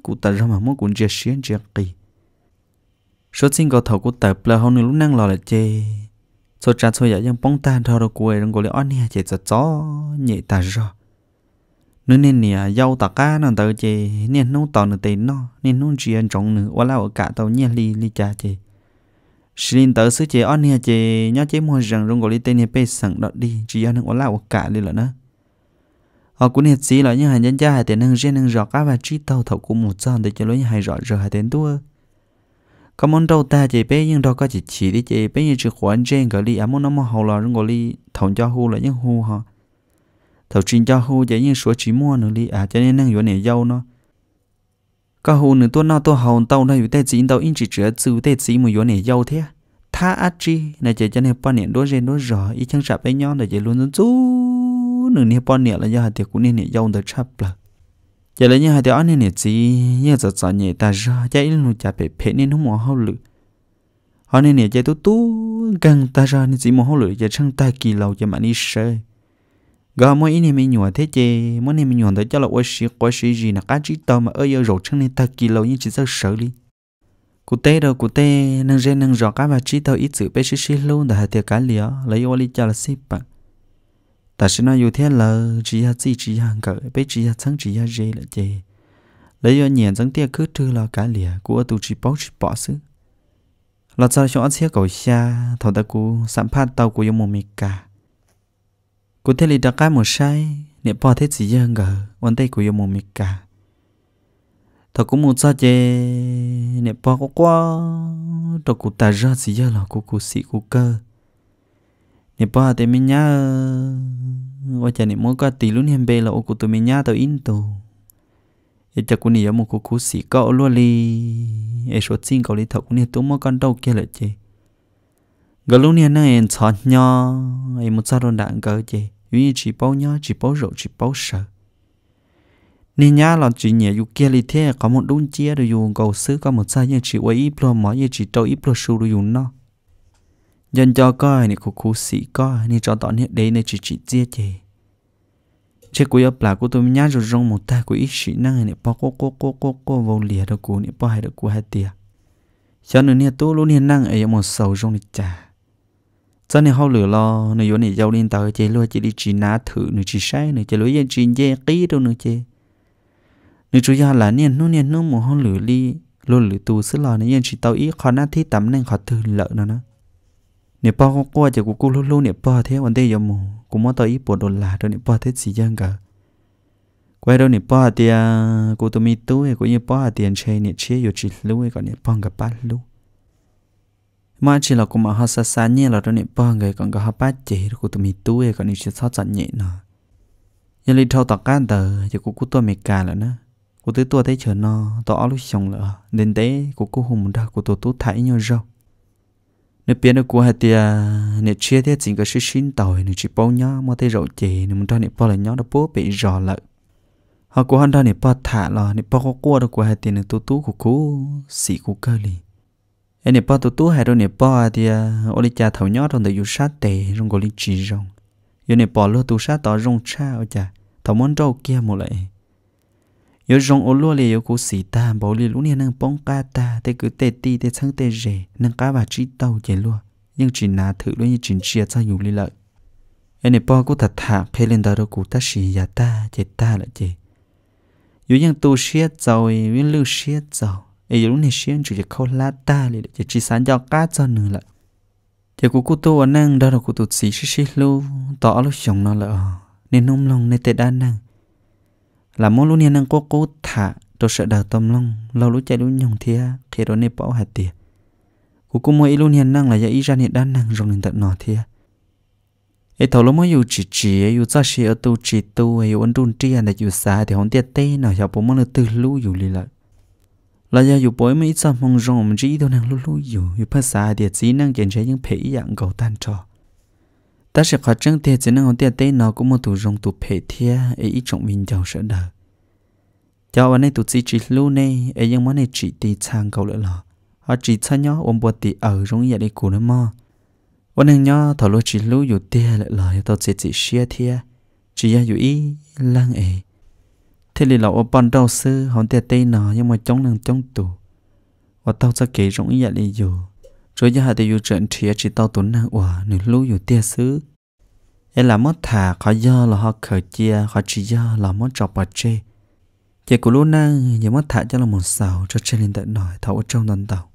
của ta ra mà muốn cũng chia sẻ chia kỳ số xin gò thầu của ta là hôm nửa lúc năng lò là chê số trả số giờ ยัง bóng ta thao đâu cuối e rong gò lấy on nè chê cho chó nhẹ ta rồi nữa nên nè dâu ta cá nó tao chê nên nấu tàu nửa tiền nó nên nấu chia trồng nửa quá là ở cả tàu nhẹ li li cha chê xin tới sư chế on nha chế nhớ chế mua rằng rong gọi đi tên nha pe sẵn đó đi chỉ do nó lao cả đi là nữa họ cũng hết xí là những hành nhân cha hai tiền năng riêng năng rọt cá và trí tàu thầu của một trăm để cho lối hai rọt rồi hai tiền tua có món đầu ta chế pe nhưng đó có chỉ chỉ đi chế pe như chữ khoản trên gọi đi à muốn nó mà hầu là rong gọi đi thầu cho hu là những hu họ thầu chuyên cho hu chế những số chỉ mua nữa đi à cho nên năng yếu này dâu nó ก็หูนึงตัวนอตัวหอนเต้าในอยู่แต่จีนเต้าอินจีเจือจูแต่จีมือยนเนี่ยยาวเท่ถ้าอาจีในจะจะเนี่ยป้อนเนี่ยด้วยเรนด้วยรออีช่างฉับไปย้อนแต่จะลุ้นจู้หนึ่งเนี่ยป้อนเนี่ยแล้วยาเดียกูเนี่ยเนี่ยยาวเดือดฉับละจะเลยเนี่ยเดียอันเนี่ยเนี่ยจีเนี่ยจะจะเนี่ยแต่รอจะอินลูจะไปเพ่เนี่ยนุ่มหัวเขาหรืออันเนี่ยเนี่ยจะตู้ตู้กังแต่รอเนี่ยจีมัวเขาหรือจะช่างตากีเราจะมันนี่เชย gà mỗi ini mình nhua thế chứ mỗi này mình nhua tới cho là quá sĩ quá sĩ gì là cá chỉ tàu mà ở giờ rổ chân này thật kỳ lâu như chỉ sợ sợ đi cụ tê đâu cụ tê năng gen năng rõ cá và chỉ tàu ít sự bé xí sĩ luôn đã hạt tiệc cá lìa lấy ô li cho là xếp bạn ta sẽ nói yêu thế là chỉ hạt gì chỉ hạt cỡ bé chỉ hạt sáng chỉ hạt dê là chứ lấy ô nhện giống tiệc cứ trừ là cá lìa của tụ chỉ bỏ chỉ bỏ xứ là cho chúng ăn xe cầu xa thầu ta cú sẵn phát tàu của yêu mồm mì cả กูเทลิดก้ามุชัยเนี่ยพอเทสิยังกะวันเตกูยมุมิกาถ้ากูมุซาเจเนี่ยพอกูกว่าถ้ากูตาจาสิยังละกูกูสิกูเกอเนี่ยพอเตมิญาว่าจะเนี่ยมัวก็ตีลุ้นเฮมเบลละโอกูตัวมิญาตัวอินโตเอจะกูเนี่ยมัวกูกูสิก็ลัวลีเอชวดซิงเกาหลีถ้ากูเนี่ยตัวมัวกันเต้าเกลือเจ galo nia na en chot nyo ai một sao đạn cơ chị vì chỉ bao nhớ chỉ bao rượu chỉ bao sợ nên nhá là chỉ nhẹ dù kia li thế có một đun chia rồi dù cầu sứ có một sai nhưng chỉ quay ít lo mỏ nhưng chỉ trâu ít lo sù rồi dù nó dân cho coi này khu khu sĩ coi nên cho tỏ hiện đấy này chỉ chỉ chia chè chế của ấp là của tôi nhá rồi rong một tay của ít sĩ năng này bao cô cô cô cô cô vô lìa đâu của này bao hai đâu của hai tia cho nên nè tôi luôn hiện năng ấy một sầu rong đi chả cho nên hậu lửa lo nửa vô nửa giàu lên tàu chơi luôn chỉ đi chỉ ná thử nửa chỉ sai nửa chơi luôn yên chỉ dễ kỹ đâu nửa chơi nửa chủ yếu là niên nô niên nô một hậu lửa đi luôn lửa tù sức lo nửa yên chỉ tàu ít khó nát thế tắm nên khó thử lợ nó nó nửa bao con qua chỉ cũng cô luôn luôn nửa bao thế vấn đề giờ mù cũng muốn tàu ít bộ đồ là đâu nửa bao thế gì dân cả quay đâu nửa bao tiền của tụi mi tu ấy cũng như bao tiền chơi nửa chơi rồi chỉ lưu ấy còn nửa bao cả bắt lưu mà chỉ là cũng mà họ xa xa nhẹ là đó nè bao người còn có họ bắt chỉ của tụi mình tuổi còn đi chơi sót chọn nhẹ nữa, giờ đi thâu tọt can tờ giờ cũng cũng tôi mệt cả rồi nữa cô tới tôi thấy chờ nó tôi áo lúc xong lỡ nên thế cô cô hùng ra của tôi tú thấy nhau rồi nếu biết được của hai thì nếu chia thế chỉ có sự xin tỏi nếu chỉ bao nhau, mà thấy rậu chè nếu muốn cho nếu bao là nhau đã bố bị rò lợi, họ cô hắn ra nếu bao thả là nếu bao có cua được của hai tiền, nếu tôi tú của cô xỉ cô cơ liền em nè bao tụ tú hay đâu nè à thì ô đi cha thầu nhót trong đời yêu sát tệ trong gọi lý trí rong yêu nè bao lô tú sá tỏ rong cha ô cha thầu muốn đâu kia một lại yêu rong ô lô liền yêu cố sĩ ta bảo liền lúc nè năng bóng ca ta tê cứ tê ti tê sáng tê rể năng cá bà trí tàu chế luôn nhưng chỉ nà thử luôn như chỉ chia cho nhiều lý lợi em nè bao cố thật thà phê lên đó đâu cố ta sĩ giả ta chế ta lại chế yêu những tu siết giàu yêu lưu siết giàu ấy lúc này xuyên chỉ khâu lá ta liền chỉ chỉ sáng cho cá cho nữa lại chỉ cú cú tu anh năng đó là cú tu xí xí xí lu tỏ lúc chồng nó là ờ, nên nôm lòng nên tệ đa năng là mỗi lúc này năng cố cố thả tôi sợ đào tâm lòng lâu lúc chạy lúc nhồng thia khi đó nên bỏ hạt tiền cú cú mỗi lúc này năng là giờ ý ra nên đa năng rồi nên tận nọ thia ấy thầu lúc mới yêu chỉ chỉ yêu ra xí ở tu chỉ tu yêu anh đun tri anh là yêu xa tê nào hiểu bố mong là từ lu yêu lì lại là giờ dù bối mấy sao mong rong mình chỉ đâu nàng lú lú dù dù phát xa địa chỉ nàng kiện chế những phế dạng cầu tan trò ta sẽ khó trăng tiệt chỉ nàng ở tiệt tây nó cũng một thủ rong tụ phế thia ấy ít trọng mình giàu sợ đời cho anh ấy tụ chỉ chỉ lú này ấy những món này chỉ tì sang cầu lợi lò họ chỉ xa nhó ôm bột tì ở rong nhà đi cù nữa mò ôn nàng nhó thảo lú chỉ lú dù tia lợi lò tôi chỉ chỉ xia thia chỉ ra dù ý lang ấy thế lì lão ở bàn đầu sư hòn tiệt tây nọ nhưng mà chống năng chống tù và tao sẽ kể rộng ý lì dù rồi giờ thì dù trận chia chỉ tao tuấn năng quả nửa lú dù tiệt sư em là mất thả khó do là họ khởi chia khó chỉ do là mất trọc bà chê chỉ của lú năng, nhớ mất thả cho là một sầu cho trên lên tận nổi thấu trong đoàn tàu